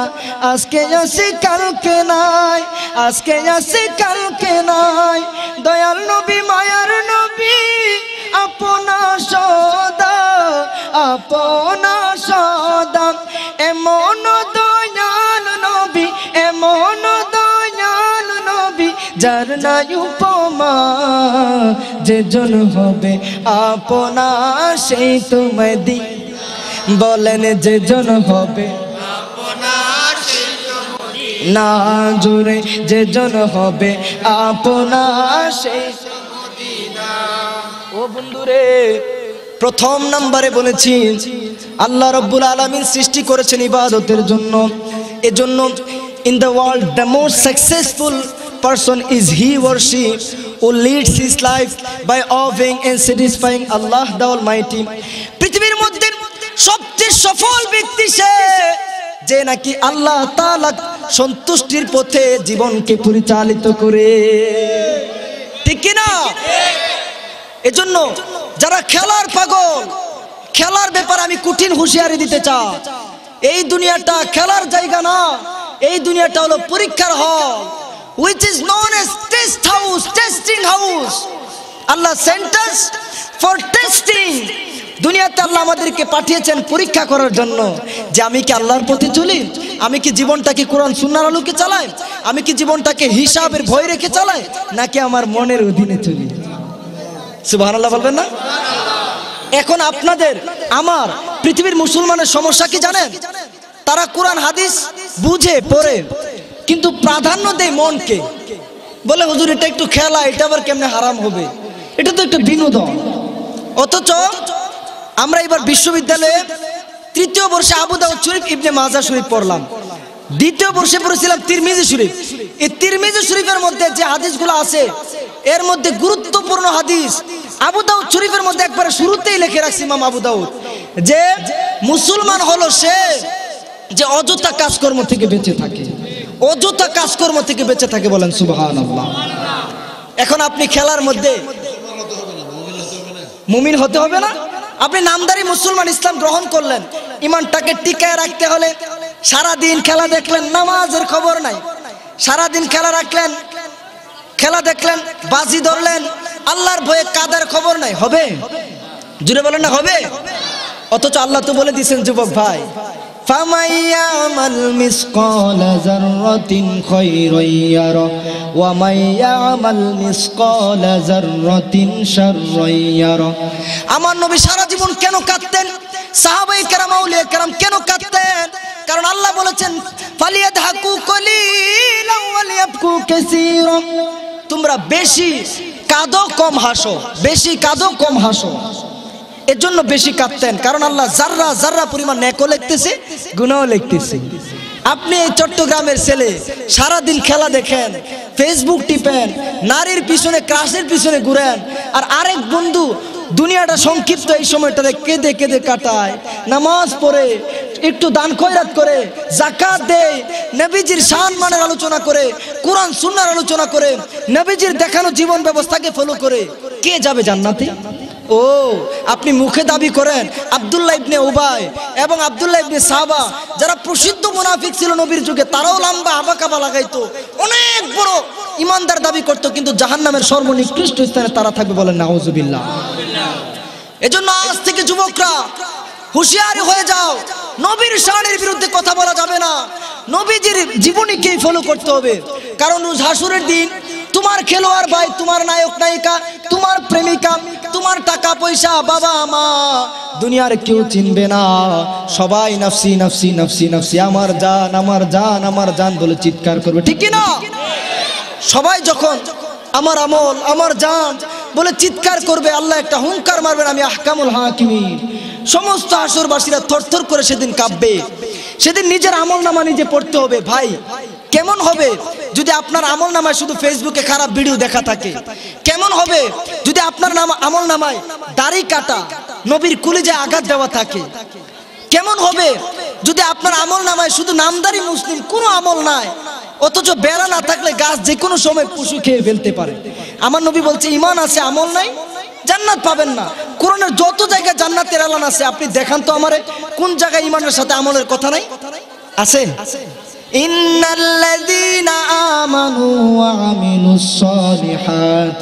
আজকে আসে কালকে নাই আজকে আসে কালকে নাই দয়াল নবী মায়ার নবী আপনা সদা আপনা সদা এমন দয়াল নবী এমন দয়াল নবী যার নাই উপমা যে জন হবে আপনা সেই তুমি দিয়ে বলেন জন হবে না জুড়ে জন হবে আপনার সেই ও বন্ধুরে প্রথম নাম্বারে বলেছি আল্লাহ রব্বুল আলমিন সৃষ্টি করেছেন ইবাদতের জন্য এজন্য in the world the most successful person is he or ও leads leads life by by and satisfying Allah the my team পৃথিবীর মধ্যে সবচেয়ে সফল ব্যক্তি সে যে নাকি আল্লাহ তালা সন্তুষ্টির পথে জীবনকে পরিচালিত করে ঠিক কিনা এজন্য যারা খেলার পাগল খেলার ব্যাপারে আমি কঠিন হুঁশিয়ারি দিতে চা এই দুনিয়াটা খেলার জায়গা না এই দুনিয়াটা হলো পরীক্ষার হল which is non a test house testing house Allah centre for testing দুনিয়াতে আল্লাহ আমাদেরকে পাঠিয়েছেন পরীক্ষা করার জন্য যে আমি কি আল্লাহর প্রতি চলি আমি কি জীবনটাকে কোরআন সুনার আলোকে চালাই আমি কি জীবনটাকে হিসাবের ভয় রেখে চালাই নাকি আমার মনের অধীনে চলি সুবাহ বলবেন না এখন আপনাদের আমার পৃথিবীর মুসলমানের সমস্যা কি জানেন তারা কোরআন হাদিস বুঝে পড়ে কিন্তু প্রাধান্য দেয় মনকে বলে হুজুর এটা একটু খেলা এটা আবার কেমনে হারাম হবে এটা তো একটা বিনোদন অথচ আমরা এবার বিশ্ববিদ্যালয়ে তৃতীয় বর্ষে দাউদ শরীফ ইবনে মাজা শরীফ পড়লাম দ্বিতীয় বর্ষে পড়েছিলাম তিরমিজি শরীফ এই তিরমিজি শরীফের মধ্যে যে হাদিসগুলো আছে এর মধ্যে গুরুত্বপূর্ণ হাদিস আবু দাউদ শরীফের মধ্যে একবারে শুরুতেই লিখে রাখছি ইমাম আবু দাউদ যে মুসলমান হলো সে যে অযথা কাজকর্ম থেকে বেঁচে থাকে অযথা কাজকর্ম থেকে বেঁচে থাকে বলেন সুবাহান এখন আপনি খেলার মধ্যে মুমিন হতে হবে না আপনি নামদারি মুসলমান ইসলাম গ্রহণ করলেন ইমানটাকে টিকায় রাখতে হলে সারা দিন খেলা দেখলেন নামাজের খবর নাই সারা দিন খেলা রাখলেন খেলা দেখলেন বাজি ধরলেন আল্লাহর ভয়ে কাদের খবর নাই হবে জুড়ে বলেন না হবে অথচ আল্লাহ তো বলে দিয়েছেন যুবক ভাই ফামাইয়ামাল মিসকালা যাররাতিন খায়রান ইয়ারা ওয়া মাইয়ামাল মিসকালা যাররাতিন শাররান ইয়ারা আমার নবী সারা জীবন কেন কাঁদতেন সাহাবাই کرام আউলিয়া کرام কেন কাঁদতেন কারণ আল্লাহ বলেছেন ফালিয়াদহাকু কলিলাও ওয়ালিয়াবকু কেসিরম তোমরা বেশি কাঁদো কম হাসো বেশি কাঁদো কম হাসো এর জন্য বেশি কাঁদতেন কারণ আল্লাহ জাররা যার্রা পরিমাণ নেকও লিখতেছে গুণাও লিখতেছে আপনি এই চট্টগ্রামের ছেলে সারাদিন খেলা দেখেন ফেসবুক টিপেন নারীর পিছনে ক্রাশের পিছনে ঘুরেন আর আরেক বন্ধু দুনিয়াটা সংক্ষিপ্ত এই সময়টাতে কেঁদে কেঁদে কাটায় নামাজ পড়ে একটু দান খৈরাত করে জাকাত দেয় নবীজির শান মানের আলোচনা করে কোরআন সুন্নার আলোচনা করে নবীজির দেখানো জীবন ব্যবস্থাকে ফলো করে কে যাবে জান্নাতে ও আপনি মুখে দাবি করেন আবদুল্লাহ ইবনে উবায় এবং আবদুল্লাহ ইবনে সাবা যারা প্রসিদ্ধ মুনাফিক ছিল নবীর যুগে তারাও লম্বা আবাকাবা লাগাইতো অনেক বড় ইমানদার দাবি করতো কিন্তু জাহান্নামের সর্বনিকৃষ্ট স্থানে তারা থাকবে বলেন নাউজুবিল্লাহ এজন্য আজ থেকে যুবকরা হুঁশিয়ারি হয়ে যাও নবীর শানের বিরুদ্ধে কথা বলা যাবে না নবীজির জীবনীকেই ফলো করতে হবে কারণ হাসুরের দিন তোমার খেলোয়াড় ভাই তোমার নায়ক নায়িকা তোমার প্রেমিকা তোমার টাকা পয়সা বাবা মা দুনিয়ার কেউ চিনবে না সবাই নাফসি নাফসি নাফসি নাফসি আমার জান আমার জান আমার জান বলে চিৎকার করবে ঠিক না সবাই যখন আমার আমল আমার জান বলে চিৎকার করবে আল্লাহ একটা হুঙ্কার মারবেন আমি আহকামুল হাকিমির সমস্ত আসরবাসীরা থরথর করে সেদিন কাঁপবে সেদিন নিজের আমল নামা নিজে পড়তে হবে ভাই কেমন হবে যদি আপনার আমল নামায় শুধু ফেসবুকে খারাপ ভিডিও দেখা থাকে কেমন হবে যদি আপনার নাম আমল নামায় দাড়ি কাটা নবীর কুলিজে আঘাত দেওয়া থাকে কেমন হবে যদি আপনার আমল নামায় শুধু নামদারি মুসলিম কোনো আমল নাই অথচ বেড়া না থাকলে গাছ যে কোনো সময় পশু খেয়ে ফেলতে পারে আমার নবী বলছে ইমান আছে আমল নাই জান্নাত পাবেন না কোরআনের যত জায়গায় জান্নাতের আলান আছে আপনি দেখান তো আমারে কোন জায়গায় ইমানের সাথে আমলের কথা নাই আছে إن الذين آمنوا وعملوا الصالحات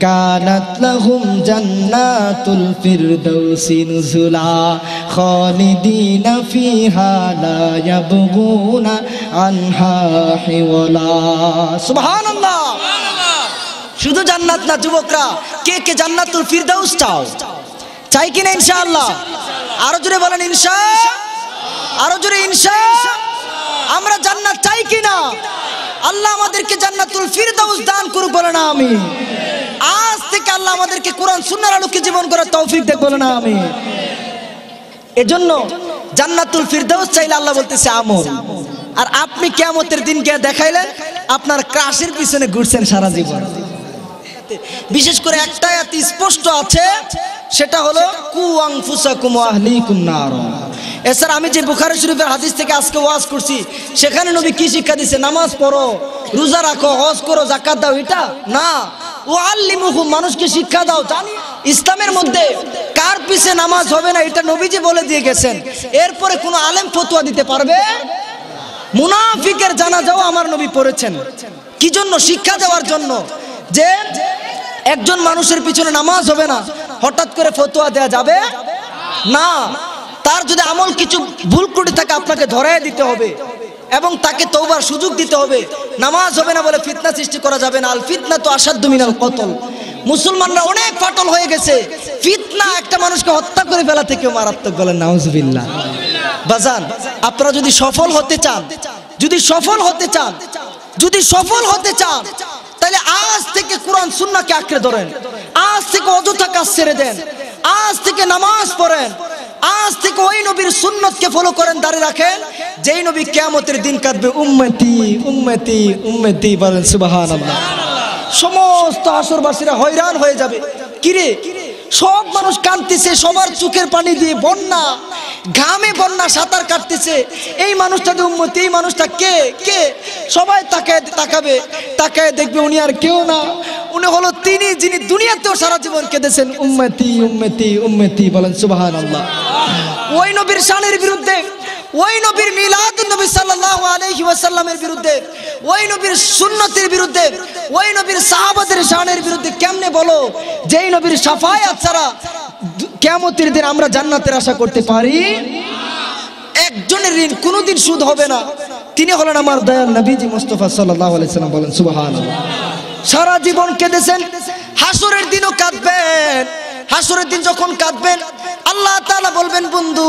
كانت لهم جنات الفردوس نزلا خالدين فيها لا يبغون عنها حولا سبحان الله শুধু জান্নাত না যুবকরা কে কে জান্নাতুল ফিরদাউস চাও চাই কিনা ইনশাআল্লাহ আরো জোরে বলেন ইনশা আরো জোরে ইনশা আমরা জান্নাত চাই কি না আল্লাহ আমাদেরকে জান্নাতুল ফিরদাউস দান করুক বলে না আমি আজ থেকে আল্লাহ আমাদেরকে কোরআন সুন্নার আলোকে জীবন করার তৌফিক দেখ বলে না আমি এজন্য জান্নাতুল ফিরদাউস চাইলে আল্লাহ বলতেছে আমল আর আপনি কেমতের দিন কে দেখাইলেন আপনার ক্রাশের পিছনে ঘুরছেন সারা জীবন বিশেষ করে একটা এত স্পষ্ট আছে সেটা হলো এছাড়া আমি যে বুখারি শরীফের হাদিস থেকে আজকে ওয়াজ করছি সেখানে নবী কি শিক্ষা দিছে নামাজ পড়ো রোজা রাখো হজ করো জাকাত দাও এটা না ও আল্লিমুহু মানুষকে শিক্ষা দাও জানি ইসলামের মধ্যে কার পিছে নামাজ হবে না এটা নবীজি বলে দিয়ে গেছেন এরপরে কোনো আলেম ফতুয়া দিতে পারবে মুনাফিকের জানাজাও আমার নবী পড়েছেন কি জন্য শিক্ষা দেওয়ার জন্য যে একজন মানুষের পিছনে নামাজ হবে না হঠাৎ করে ফতোয়া দেয়া যাবে না তার যদি আমল কিছু ভুল করে থাকে আপনাকে ধরাই দিতে হবে এবং তাকে তৌবার সুযোগ দিতে হবে নামাজ হবে না বলে ফিতনা সৃষ্টি করা যাবে না আল ফিতনা তো আসাধ্য মিনাল কতল মুসলমানরা অনেক ফাটল হয়ে গেছে ফিতনা একটা মানুষকে হত্যা করে ফেলা থেকে মারাত্মক বলেন নাউজবিল্লা বাজান আপনারা যদি সফল হতে চান যদি সফল হতে চান যদি সফল হতে চান তাহলে আজ থেকে কোরআন সুন্নাকে আঁকড়ে ধরেন আজ থেকে অযথা কাজ ছেড়ে দেন আজ থেকে নামাজ পড়েন আজ থেকে ওই নবীর সুন্নতকে ফলো করেন দাঁড়িয়ে রাখেন যেই নবী কেয়ামতের দিন কাটবে উম্মতি উম্মতি উম্মতি বলেন সুবাহান সমস্ত আসরবাসীরা হয়রান হয়ে যাবে কিরে সব মানুষ কাঁদতেছে সবার চোখের পানি দিয়ে বন্যা ঘামে বন্যা সাঁতার কাটতেছে এই মানুষটা উন্মতি এই মানুষটা কে কে সবাই তাকায় তাকাবে তাকায় দেখবে উনি আর কেউ না উনি হলো তিনি যিনি দুনিয়াতেও সারা জীবন কেঁদেছেন উম্মতি উম্মতি উম্মতি বলেন সুবাহ আল্লাহ ওই নবীর শানের বিরুদ্ধে ওই নবীর মিলাদ নবী সাল্লাল্লাহু আলাইহি ওয়াসাল্লামের বিরুদ্ধে ওই নবীর সুন্নতির বিরুদ্ধে ওই নবীর সাহাবাদের শানের বিরুদ্ধে কেমনে বলো যেই নবীর সাফায়াত ছাড়া কিয়ামতের দিন আমরা জান্নাতের আশা করতে পারি একজনের ঋণ কোনোদিন সুদ হবে না তিনি হলেন আমার দয়াল নবীজি মুস্তফা সাল্লাহ আলাইসাল্লাম বলেন সুবহানাল্লাহ সারা জীবন কেঁদেছেন হাসরের দিনও কাঁদবেন হাসরের দিন যখন কাঁদবেন আল্লাহ তাআলা বলবেন বন্ধু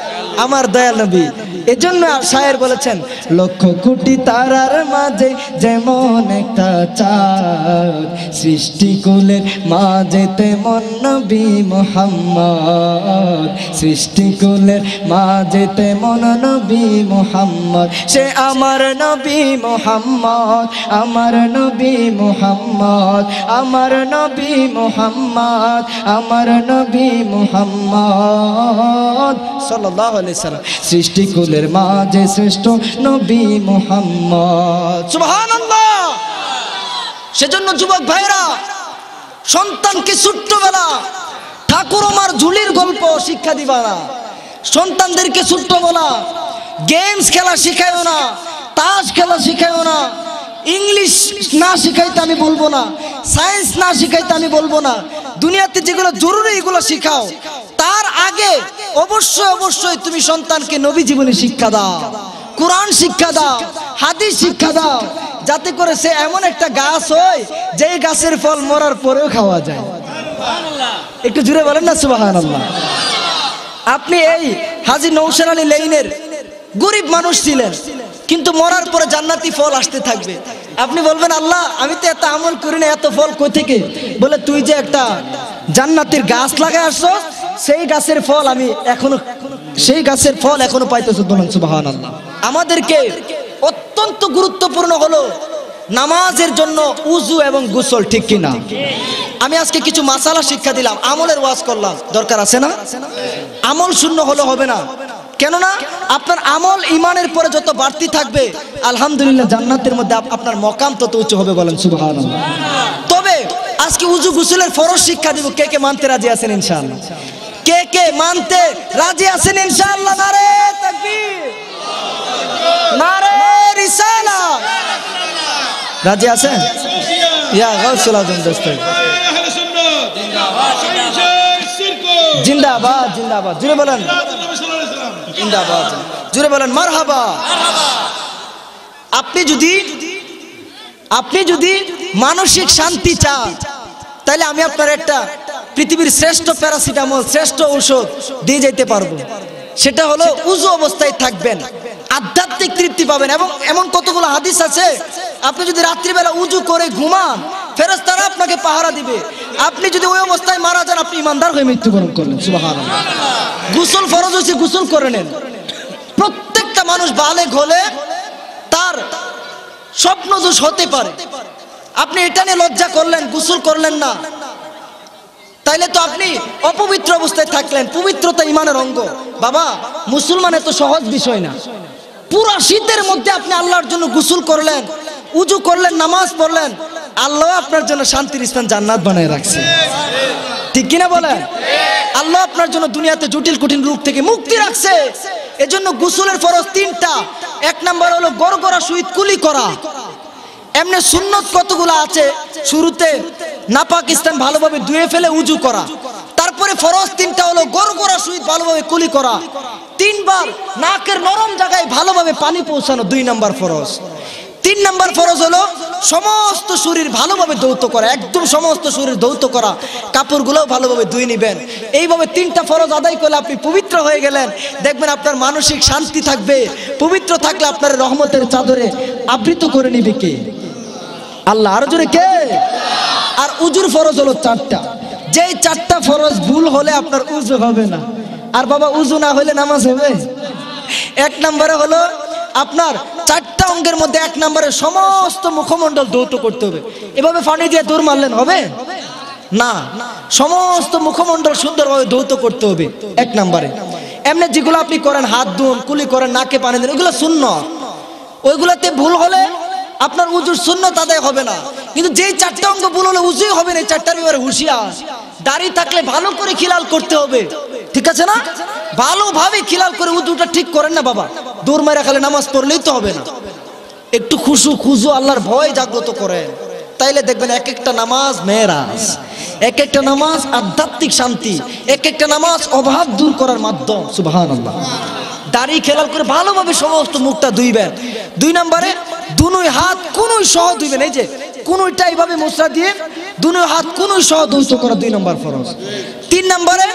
আমার দয়াল নবী এজন্য শায়ের বলেছেন লক্ষ কোটি তারার মাঝে যেমন একটা চাঁদ সৃষ্টিকুলের মাঝে তেমন নবী মোহাম্মদ সৃষ্টিকুলের মাঝে তেমন নবী মোহাম্মদ সে আমার নবী মোহাম্মদ আমার নবী মোহাম্মদ আমার নবী মোহাম্মদ আমার নবী মোহাম্মদ সাল্লাল্লাহু মাঝে শ্রেষ্ঠ নবী মোহাম্মদ সুবহানাল্লাহ সেজন্য যুবক ভাইরা সন্তানকে ছোট্টবেলা ঠাকুর আমার ঝুলির গল্প শিক্ষা দিবা না সন্তানদেরকে ছোট্ট বলা গেমস খেলা শিখায়ও না তাস খেলা শিখায়ও না ইংলিশ না শিখাইতে আমি বলবো না সায়েন্স না শিখাইতে আমি বলবো না দুনিয়াতে যেগুলো জরুরি এগুলো শিখাও তার আগে অবশ্যই অবশ্যই তুমি সন্তানকে নবী জীবনে শিক্ষা দাও কোরআন শিক্ষা দাও হাদিস শিক্ষা দাও যাতে করে সে এমন একটা গাছ হয় যেই গাছের ফল মরার পরেও খাওয়া যায় একটু জুড়ে বলেন না সুবাহান আল্লাহ আপনি এই হাজি নৌসেন আলী লেইনের গরিব মানুষ ছিলেন কিন্তু মরার পরে জান্নাতি ফল আসতে থাকবে আপনি বলবেন আল্লাহ আমি তো এত আমল করি না এত ফল কই থেকে বলে তুই যে একটা জান্নাতির গাছ লাগায় আসছো সেই গাছের ফল আমি এখনো সেই গাছের ফল এখনো পাইতেছো সুবাহান আল্লাহ আমাদেরকে অত্যন্ত গুরুত্বপূর্ণ হলো নামাজের জন্য উজু এবং গুসল ঠিক কিনা আমি আজকে কিছু মাসালা শিক্ষা দিলাম আমলের ওয়াজ করলাম দরকার আছে না আমল শূন্য হলো হবে না কেননা আপনার আমল ইমানের পরে যত বাড়তি থাকবে আলহামদুলিল্লাহ জান্নাতের মধ্যে আপনার মকাম তত উঁচু হবে বলেন সুবাহ তবে আজকে উজু গুসুলের ফরজ শিক্ষা দিব কে কে মানতে রাজি আছেন ইনশাল্লাহ কে কে মানতে রাজি আছেন ইনশাআল্লাহ নারে নারে রাজি আছেন ইয়া জিন্দাবাদ জিন্দাবাদ জুড়ে বলেন জুড়ে বলেন মার হাবা আপনি যদি আপনি যদি মানসিক শান্তি চান তাহলে আমি আপনার একটা পৃথিবীর শ্রেষ্ঠ প্যারাসিটামল শ্রেষ্ঠ ঔষধ দিয়ে যেতে পারবো সেটা হলো উজু অবস্থায় থাকবেন আধ্যাত্মিক তৃপ্তি পাবেন এবং এমন কতগুলো হাদিস আছে আপনি যদি রাত্রিবেলা উজু করে ঘুমান ফেরত তারা আপনাকে পাহারা দিবে আপনি যদি ওই অবস্থায় মারা যান আপনি ইমানদার হয়ে মৃত্যুবরণ করলেন গুসল ফরজ হয়েছে গুসল করে নেন প্রত্যেকটা মানুষ বালে হলে তার স্বপ্ন দোষ হতে পারে আপনি এটা নিয়ে লজ্জা করলেন গুসল করলেন না তাইলে তো আপনি অপবিত্র অবস্থায় থাকলেন পবিত্রতা ইমানের অঙ্গ বাবা মুসলমান এত সহজ বিষয় না পুরো শীতের মধ্যে আপনি আল্লাহর জন্য গুসুল করলেন উজু করলেন নামাজ পড়লেন আল্লাহ আপনার জন্য শান্তির স্থান জান্নাত বানিয়ে রাখছে ঠিক কিনা বলেন আল্লাহ আপনার জন্য দুনিয়াতে জটিল কঠিন রূপ থেকে মুক্তি রাখছে এজন্য গোসলের ফরজ তিনটা এক নাম্বার হলো গড় করা সুইত কুলি করা এমনি সুন্নত কতগুলো আছে শুরুতে নাপাকিস্তান ভালোভাবে ধুয়ে ফেলে উজু করা তারপরে ফরজ তিনটা হলো গরু করা সহিত ভালোভাবে কুলি করা তিনবার নাকের নরম জায়গায় ভালোভাবে পানি পৌঁছানো দুই নাম্বার ফরজ তিন নাম্বার ফরজ হলো সমস্ত শরীর ভালোভাবে দৌত করা একদম সমস্ত শরীর দৌত করা কাপড়গুলোও ভালোভাবে ধুয়ে নেবেন এইভাবে তিনটা ফরজ আদায় করলে আপনি পবিত্র হয়ে গেলেন দেখবেন আপনার মানসিক শান্তি থাকবে পবিত্র থাকলে আপনার রহমতের চাদরে আবৃত করে নিবে কে আল্লাহ আরো জোরে কে আর উজুর ফরজ হলো চারটা যেই চারটা ফরজ ভুল হলে আপনার উজু হবে না আর বাবা উজু না হলে নামাজ হবে এক নম্বরে হলো আপনার চারটা অঙ্গের মধ্যে এক নম্বরে সমস্ত মুখমণ্ডল দৌত করতে হবে এভাবে ফানি দিয়ে দৌড় মারলেন হবে না সমস্ত মুখমণ্ডল সুন্দরভাবে দৌত করতে হবে এক নম্বরে এমনি যেগুলো আপনি করেন হাত ধুন কুলি করেন নাকে পানি দেন ওইগুলো শূন্য ওইগুলোতে ভুল হলে আপনার উজুর শূন্য তাদের হবে না কিন্তু যেই চারটা অঙ্গ বললে উজুই হবে না চারটার ব্যাপারে হুঁশিয়ার দাড়ি থাকলে ভালো করে খিলাল করতে হবে ঠিক আছে না ভালোভাবে খিলাল করে উজুটা ঠিক করেন না বাবা দূর মেরা খালে নামাজ পড়লেই তো হবে না একটু খুশু খুজু আল্লাহর ভয় জাগ্রত করেন তাইলে দেখবেন এক একটা নামাজ মেয়েরাজ এক একটা নামাজ আধ্যাত্মিক শান্তি এক একটা নামাজ অভাব দূর করার মাধ্যম সুবাহ আল্লাহ দাড়ি খেলাল করে ভালোভাবে সমস্ত মুখটা ধুইবেন দুই নম্বরে দুনুই হাত কোনোই সহ ধুইবেন এই যে কোনোইটা এইভাবে মোসরা দিয়ে দুনুই হাত কোনোই সহ ধৌত করা দুই নম্বর ফরজ তিন নম্বরে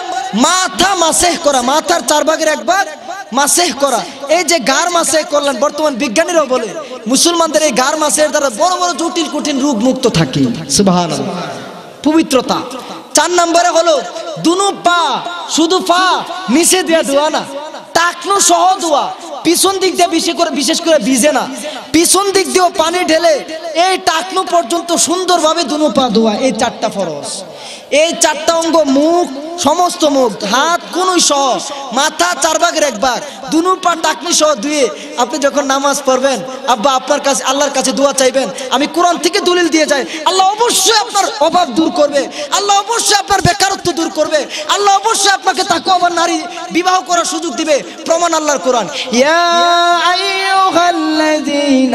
মাথা মাসেহ করা মাথার চার ভাগের একবার মাসেহ করা এই যে গার মাসে করলেন বর্তমান বিজ্ঞানীরাও বলে মুসলমানদের এই গার মাসের দ্বারা বড় বড় জটিল কঠিন রোগ মুক্ত থাকে পবিত্রতা চার নম্বরে হলো দুনু পা শুধু পা মিশে দেওয়া দোয়া না তাকনু সহ দোয়া পিছন দিক দিয়ে বেশি করে বিশেষ করে ভিজে না পিছন দিক দিয়েও পানি ঢেলে এই টাকনো পর্যন্ত সুন্দরভাবে দুনো পা ধোয়া এই চারটা ফরস এই চারটা অঙ্গ মুখ সমস্ত মুখ হাত কোন মাথা চার ভাগের একবার দুনু পা টাকনি সহ ধুয়ে আপনি যখন নামাজ পড়বেন আব্বা আপনার কাছে আল্লাহর কাছে দোয়া চাইবেন আমি কোরআন থেকে দলিল দিয়ে যাই আল্লাহ অবশ্যই আপনার অভাব দূর করবে আল্লাহ অবশ্যই আপনার বেকারত্ব দূর করবে আল্লাহ অবশ্যই আপনাকে তাকে আবার নারী বিবাহ করার সুযোগ দিবে প্রমাণ আল্লাহর কোরআন ইয়া أيها الذين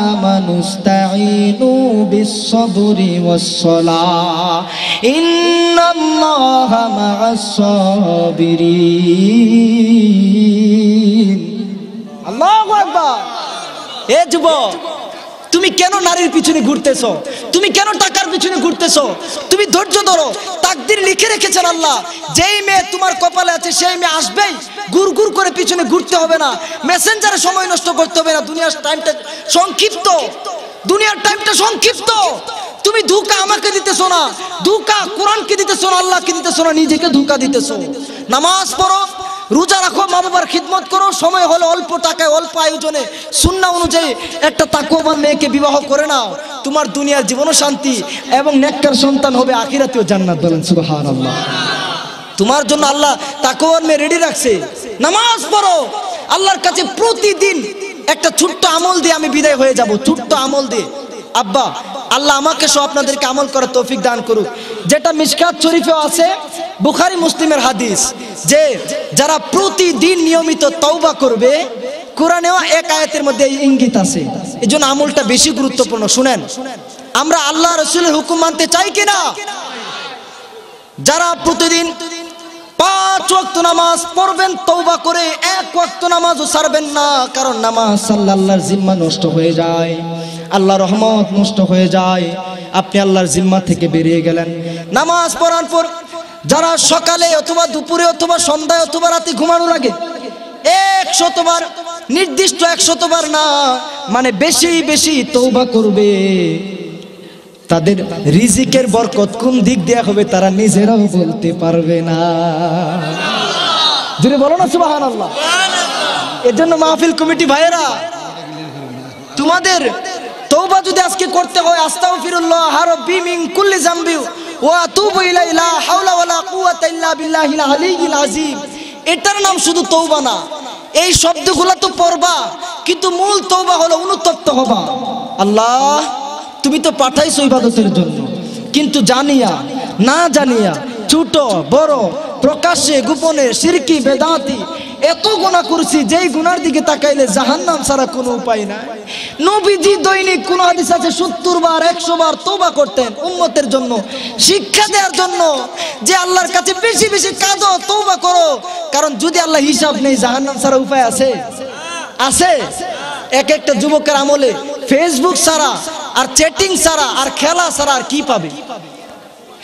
آمنوا استعينوا بالصبر والصلاة إن الله مع الصابرين الله أكبر يجب তুমি কেন নারীর পিছনে ঘুরতেছ তুমি কেন টাকার পিছনে ঘুরতেছ তুমি ধৈর্য ধরো তাকদির লিখে রেখেছেন আল্লাহ যেই মেয়ে তোমার কপালে আছে সেই মেয়ে আসবেই গুর গুর করে পিছনে ঘুরতে হবে না মেসেঞ্জারে সময় নষ্ট করতে হবে না দুনিয়ার টাইমটা সংক্ষিপ্ত দুনিয়ার টাইমটা সংক্ষিপ্ত তুমি ধুকা আমাকে দিতেছো না ধুকা কোরআনকে দিতেছো না আল্লাহকে দিতে না নিজেকে দিতে দিতেছো নামাজ পড়ো রোজা রাখো মা বাবার খিদমত করো সময় হলো অল্প টাকায় অল্প আয়োজনে সুন্না অনুযায়ী একটা তাকুয়াবান মেয়েকে বিবাহ করে নাও তোমার দুনিয়ার জীবনও শান্তি এবং নেককার সন্তান হবে আখিরাতেও জান্নাত বলেন সুবহান আল্লাহ তোমার জন্য আল্লাহ তাকুয়াবান মেয়ে রেডি রাখছে নামাজ পড়ো আল্লাহর কাছে প্রতিদিন একটা ছোট্ট আমল দিয়ে আমি বিদায় হয়ে যাব ছোট্ট আমল দিয়ে আব্বা আল্লাহ আমাকে সব আপনাদেরকে আমল করার তৌফিক দান করুক যেটা মিসকাত শরীফেও আছে বুখারি মুসলিমের হাদিস যে যারা প্রতিদিন নিয়মিত তওবা করবে কোরআনেও এক আয়াতের মধ্যে এই ইঙ্গিত আছে এই জন্য আমলটা বেশি গুরুত্বপূর্ণ শুনেন আমরা আল্লাহ রসুলের হুকুম মানতে চাই কিনা যারা প্রতিদিন পাঁচ ওয়াক্ত নামাজ পড়বেন তওবা করে এক ওয়াক্ত নামাজও ছাড়বেন না কারণ নামাজ সাল্লাল্লাহর জিম্মা নষ্ট হয়ে যায় আল্লাহ রহমত নষ্ট হয়ে যায় আপনি আল্লাহর জিম্মা থেকে বেরিয়ে গেলেন নামাজ পড়ার পর যারা সকালে অথবা দুপুরে অথবা সন্ধ্যায় অথবা রাতে ঘুমানোর আগে একশতবার নির্দিষ্ট একশতবার না মানে বেশি বেশি তৌবা করবে তাদের রিজিকের বরকত কোন দিক দেওয়া হবে তারা নিজেরাও বলতে পারবে না যদি বলো না সুবাহান আল্লাহ এর জন্য মাহফিল কমিটি ভাইয়েরা তোমাদের তৌবা যদি আজকে করতে হয় আস্তাও ফিরুল্লাহ হারো বিমিং কুল্লি জাম্বি ওয়া তুবু ইলাইলা হাওলা ওয়ালা কুওয়াতা ইল্লা বিল্লাহিল আলিয়িল আযীম এটার নাম শুধু তৌবা না এই শব্দগুলো তো পড়বা কিন্তু মূল তৌবা হলো অনুতপ্ত হবা আল্লাহ তুমি তো পাঠাইছো ইবাদতের জন্য কিন্তু জানিয়া না জানিয়া ছোট বড় প্রকাশ্যে গোপনে সিরকি বেদাতি এত গুণা করছি যেই গুনার দিকে তাকাইলে জাহান্নাম ছাড়া কোনো উপায় নাই নবীজি দৈনিক কোন হাদিস আছে সত্তর বার একশো বার তোবা করতেন উন্মতের জন্য শিক্ষা দেওয়ার জন্য যে আল্লাহর কাছে বেশি বেশি কাজ তোবা করো কারণ যদি আল্লাহ হিসাব নেই জাহান্নাম ছাড়া উপায় আছে আছে এক একটা যুবকের আমলে ফেসবুক ছাড়া আর চ্যাটিং ছাড়া আর খেলা ছাড়া আর কি পাবে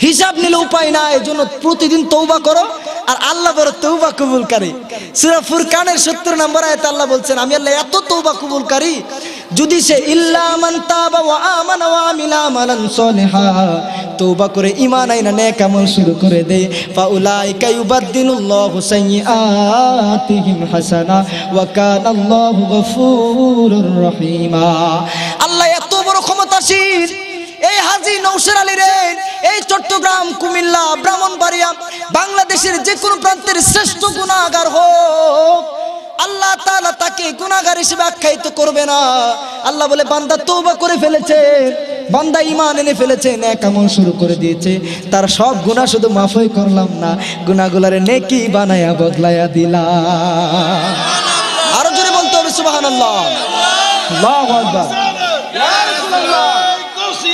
হিসাব নিলে উপায় নাই এজন্য প্রতিদিন তৌবা করো আর আল্লাহ বড় তৌবা কবুলকারী সিরাফুর ফুরকানের সত্তর নম্বর আয়তে আল্লাহ বলছেন আমি আল্লাহ এত তৌবা কবুলকারী যদি সে ইল্লামান তাবা ওয়া আমানা ওয়া আমিলা তৌবা করে ইমান আইনা নে আমল শুরু করে দে দেয় ফাউলাইকা ইউবাদদিলুল্লাহু সাইয়্যাতিহিম হাসানা ওয়া কানাল্লাহু গফুরুর রহিমা আল্লাহ এত বড় ক্ষমতাশীল এই হাজি নৌসের আলী রেন এই চট্টগ্রাম কুমিল্লা ব্রাহ্মণবাড়িয়া বাংলাদেশের যে কোনো প্রান্তের শ্রেষ্ঠ গুণাগার হোক আল্লাহ তালা তাকে গুণাগার হিসেবে আখ্যায়িত করবে না আল্লাহ বলে বান্দা তৌবা করে ফেলেছে বান্দা ইমান এনে ফেলেছে নেক আমল শুরু করে দিয়েছে তার সব গুণা শুধু মাফই করলাম না গুণাগুলার নেকি বানায়া বদলায়া দিলা আরো জোরে বলতে হবে সুবাহ Allah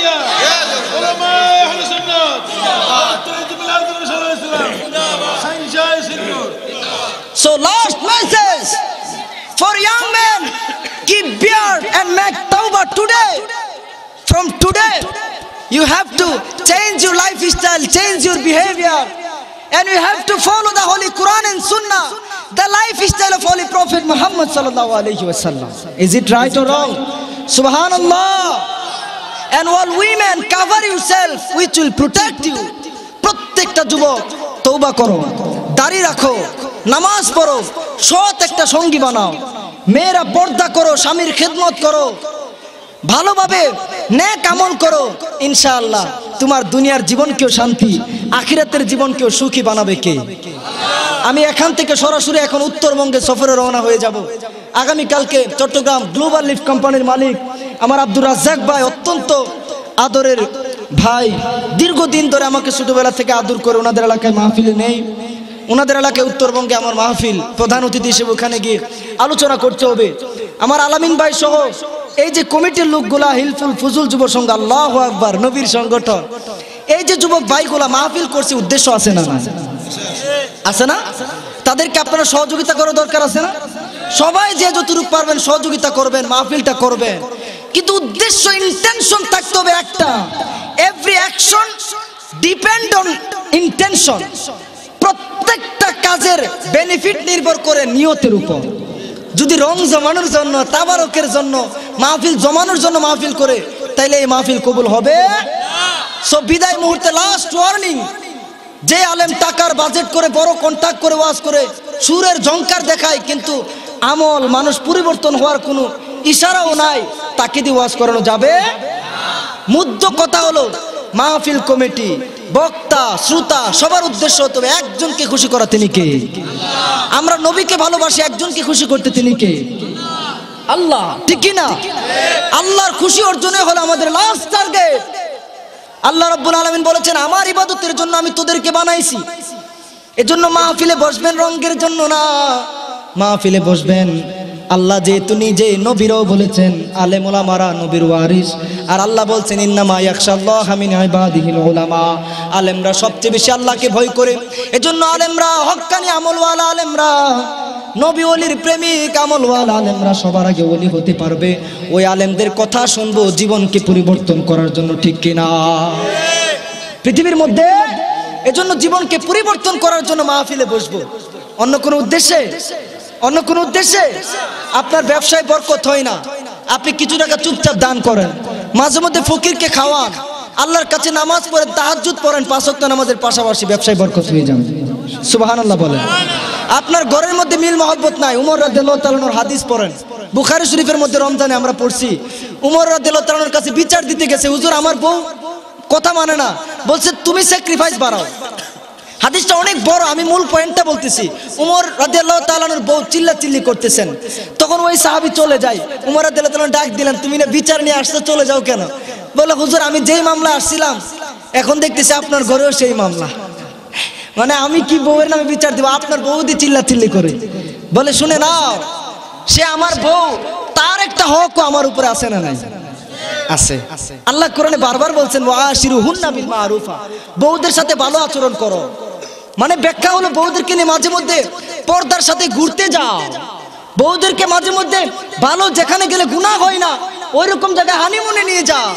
علماء أهل الرسول So last message for young men keep beard and make tawbah today from today you have to change your lifestyle change your behavior and you have to follow the holy quran and sunnah the lifestyle of holy prophet muhammad sallallahu alaihi wasallam is it right or wrong subhanallah and all women cover you self which will protect প্রত্যেকটা যুবক তৌবা করো দাড়ি রাখো নামাজ পড়ো সৎ একটা সঙ্গী বানাও মেয়েরা পর্দা করো স্বামীর খেদমত করো ভালোভাবে নে কামল করো ইনশাআল্লাহ তোমার দুনিয়ার জীবনকেও শান্তি আখিরাতের জীবনকেও সুখী বানাবে কে আমি এখান থেকে সরাসরি এখন উত্তরবঙ্গে সফরে রওনা হয়ে যাবো আগামীকালকে চট্টগ্রাম গ্লোবাল লিফ কোম্পানির মালিক আমার আব্দুর রাজ্জাক ভাই অত্যন্ত আদরের ভাই দীর্ঘদিন ধরে আমাকে ছোটোবেলা থেকে আদর করে ওনাদের এলাকায় মাহফিলে নেই ওনাদের এলাকায় উত্তরবঙ্গে আমার মাহফিল প্রধান অতিথি হিসেবে ওখানে গিয়ে আলোচনা করতে হবে আমার আলামিন ভাই সহ এই যে কমিটির লোকগুলা হিলফুল ফুজুল যুব সংঘ আল্লাহ আকবর নবীর সংগঠন এই যে যুবক ভাইগুলা মাহফিল করছে উদ্দেশ্য আছে না আছে না তাদেরকে আপনারা সহযোগিতা করার দরকার আছে না সবাই যে যতটুকু পারবেন সহযোগিতা করবেন মাহফিলটা করবেন কিন্তু উদ্দেশ্য ইন্টেনশন থাকতে হবে একটা every action depend on intention প্রত্যেকটা কাজের বেনিফিট নির্ভর করে নিয়তের উপর যদি রং জমানোর জন্য তাবারকের জন্য মাহফিল জমানোর জন্য মাহফিল করে তাইলে এই মাহফিল কবুল হবে সো বিদায় মুহূর্তে লাস্ট ওয়ার্নিং যে আলেম টাকার বাজেট করে বড় কন্ট্যাক্ট করে ওয়াজ করে সুরের ঝঙ্কার দেখায় কিন্তু আমল মানুষ পরিবর্তন হওয়ার কোনো ইশারাও নাই তাকে দিয়ে ওয়াজ করানো যাবে মুদ্দ কথা হলো মাহফিল কমিটি বক্তা শ্রোতা সবার উদ্দেশ্য তবে একজনকে খুশি করা তিনি কে আমরা নবীকে ভালোবাসি একজনকে খুশি করতে তিনি কে আল্লাহ ঠিক না আল্লাহর খুশি অর্জনে হলো আমাদের লাস্ট টার্গেট আল্লাহ রব্বুল আলমিন বলেছেন আমার ইবাদতের জন্য আমি তোদেরকে বানাইছি এজন্য মাহফিলে বসবেন রঙ্গের জন্য না মাহফিলে বসবেন আল্লাহ যেহেতু নিজে নবীরও বলেছেন মোলা মারা নবীর ওয়ারিস আর আল্লাহ বলছেন ইন্নামা ইয়াকশাল্লাহ আলেমরা সবচেয়ে বেশি আল্লাহকে ভয় করে এজন্য আলেমরা হক্কানি আমলওয়ালা আলেমরা নবী অলির প্রেমিক ওয়াল আলেমরা সবার আগে অলি হতে পারবে ওই আলেমদের কথা শুনবো জীবনকে পরিবর্তন করার জন্য ঠিক কিনা পৃথিবীর মধ্যে এজন্য জীবনকে পরিবর্তন করার জন্য মাহফিলে বসবো অন্য কোনো উদ্দেশ্যে অন্য কোন উদ্দেশ্যে আপনার ব্যবসায় বরকত হয় না আপনি কিছু টাকা চুপচাপ দান করেন মাঝে মধ্যে ফকিরকে খাওয়ান আল্লাহর কাছে নামাজ পড়েন তাহাজুদ পড়েন পাঁচক্ত নামাজের পাশাপাশি ব্যবসায় বরকত নিয়ে যান সুবাহান আল্লাহ বলেন আপনার ঘরের মধ্যে মিল মহব্বত নাই উমর রাদ্দালনোর হাদিস পড়েন বুখারি শরীফের মধ্যে রমজানে আমরা পড়ছি উমর রাদ্দালনোর কাছে বিচার দিতে গেছে হুজুর আমার বউ কথা মানে না বলছে তুমি স্যাক্রিফাইস বাড়াও হাদিসটা অনেক বড় আমি মূল পয়েন্টটা বলতেছি উমর রাজিয়াল্লাহ তালানোর বউ চিল্লা চিল্লি করতেছেন তখন ওই সাহাবি চলে যায় উমর রাজিয়াল্লাহ তালন ডাক দিলেন তুমি না বিচার নিয়ে আসতে চলে যাও কেন বলে হুজুর আমি যেই মামলা আসছিলাম এখন দেখতেছি আপনার ঘরেও সেই মামলা মানে আমি কি বউয়ের নামে বিচার দিব আপনার বউ দিয়ে চিল্লা চিল্লি করে বলে শুনে নাও সে আমার বউ তার একটা হকও আমার উপরে আসে না নাই আছে আল্লাহ কোরআনে বারবার বলছেন ওয়াশিরু হুন্না বিল মারুফা বউদের সাথে ভালো আচরণ করো মানে ব্যাখ্যা হলো বউদেরকে নিয়ে মাঝে মধ্যে পর্দার সাথে ঘুরতে যাও বউদেরকে মাঝে মধ্যে ভালো যেখানে গেলে গুণা হয় না ওইরকম জায়গায় হানিমুনে নিয়ে যাও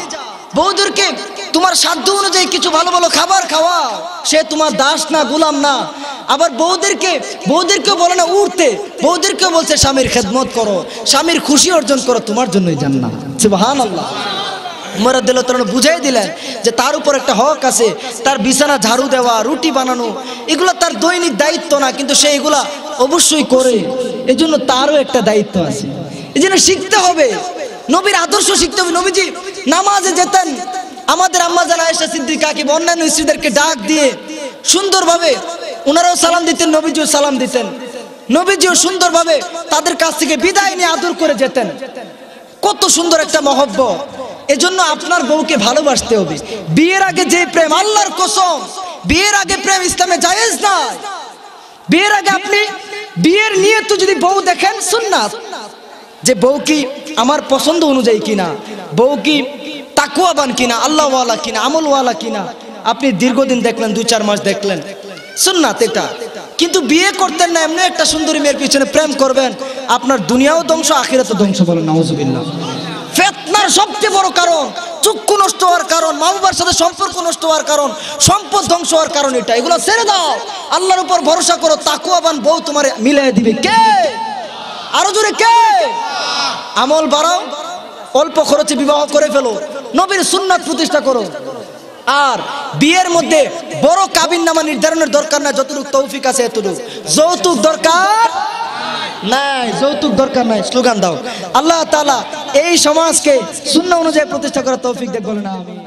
বৌদুরকে তোমার সাধ্য অনুযায়ী কিছু ভালো ভালো খাবার খাওয়া সে তোমার দাস না গুলাম না আবার বৌদেরকে বৌদেরকে বলে না উঠতে বৌদেরকে বলছে স্বামীর খেদমত করো স্বামীর খুশি অর্জন করো তোমার জন্যই জান্নাত সুবহান আল্লাহ উমরাদুল্লাহ তালন বুঝাই দিলেন যে তার উপর একটা হক আছে তার বিছানা ঝাড়ু দেওয়া রুটি বানানো এগুলো তার দৈনিক দায়িত্ব না কিন্তু সে এগুলা অবশ্যই করে এজন্য তারও একটা দায়িত্ব আছে এই জন্য শিখতে হবে নবীর আদর্শ শিখতে হবে নবীজি নামাজে যেতেন আমাদের আম্মা জানা সিদ্দিক সিদ্দিকাকে অন্যান্য স্ত্রীদেরকে ডাক দিয়ে সুন্দরভাবে ওনারাও সালাম দিতেন নবীজিও সালাম দিতেন নবীজিও সুন্দরভাবে তাদের কাছ থেকে বিদায় নিয়ে আদর করে যেতেন কত সুন্দর একটা মহব্ব এজন্য আপনার বউকে ভালোবাসতে হবে বিয়ের আগে যে প্রেম আল্লাহর কসম বিয়ের আগে প্রেম ইসলামে জায়েজ না বিয়ের আগে আপনি বিয়ের নিয়ে তো যদি বউ দেখেন শুননা যে বউ কি আমার পছন্দ অনুযায়ী কিনা বউ কি তাকুয়াবান কিনা আল্লাহওয়ালা কিনা আমলওয়ালা কিনা আপনি দীর্ঘদিন দেখলেন দু চার মাস দেখলেন সুন্নাত এটা কিন্তু বিয়ে করতেন না এমনি একটা সুন্দরী মেয়ের পিছনে প্রেম করবেন আপনার দুনিয়াও ধ্বংস তো ধ্বংস বলেন নওয়াজবিল্লাহ ফেতনার সবচেয়ে বড় কারণ চক্ষু নষ্ট হওয়ার কারণ মা বাবার সাথে সম্পর্ক নষ্ট হওয়ার কারণ সম্পদ ধ্বংস হওয়ার কারণ এটা এগুলো ছেড়ে দাও আল্লাহর উপর ভরসা করো তাকুয়াবান বউ তোমার মিলাই দিবে কে আরো জোরে কে আমল বাড়াও অল্প খরচে বিবাহ করে ফেলো নবীর সুন্নাত প্রতিষ্ঠা করো আর বিয়ের মধ্যে বড় কাবিন নামা নির্ধারণের দরকার না যতটুক তৌফিক আছে এতটুক যৌতুক দরকার নাই যৌতুক দরকার নাই স্লোগান দাও আল্লাহ তালা এই সমাজকে শূন্য অনুযায়ী প্রতিষ্ঠা করার তৌফিক দেখবেন না আমি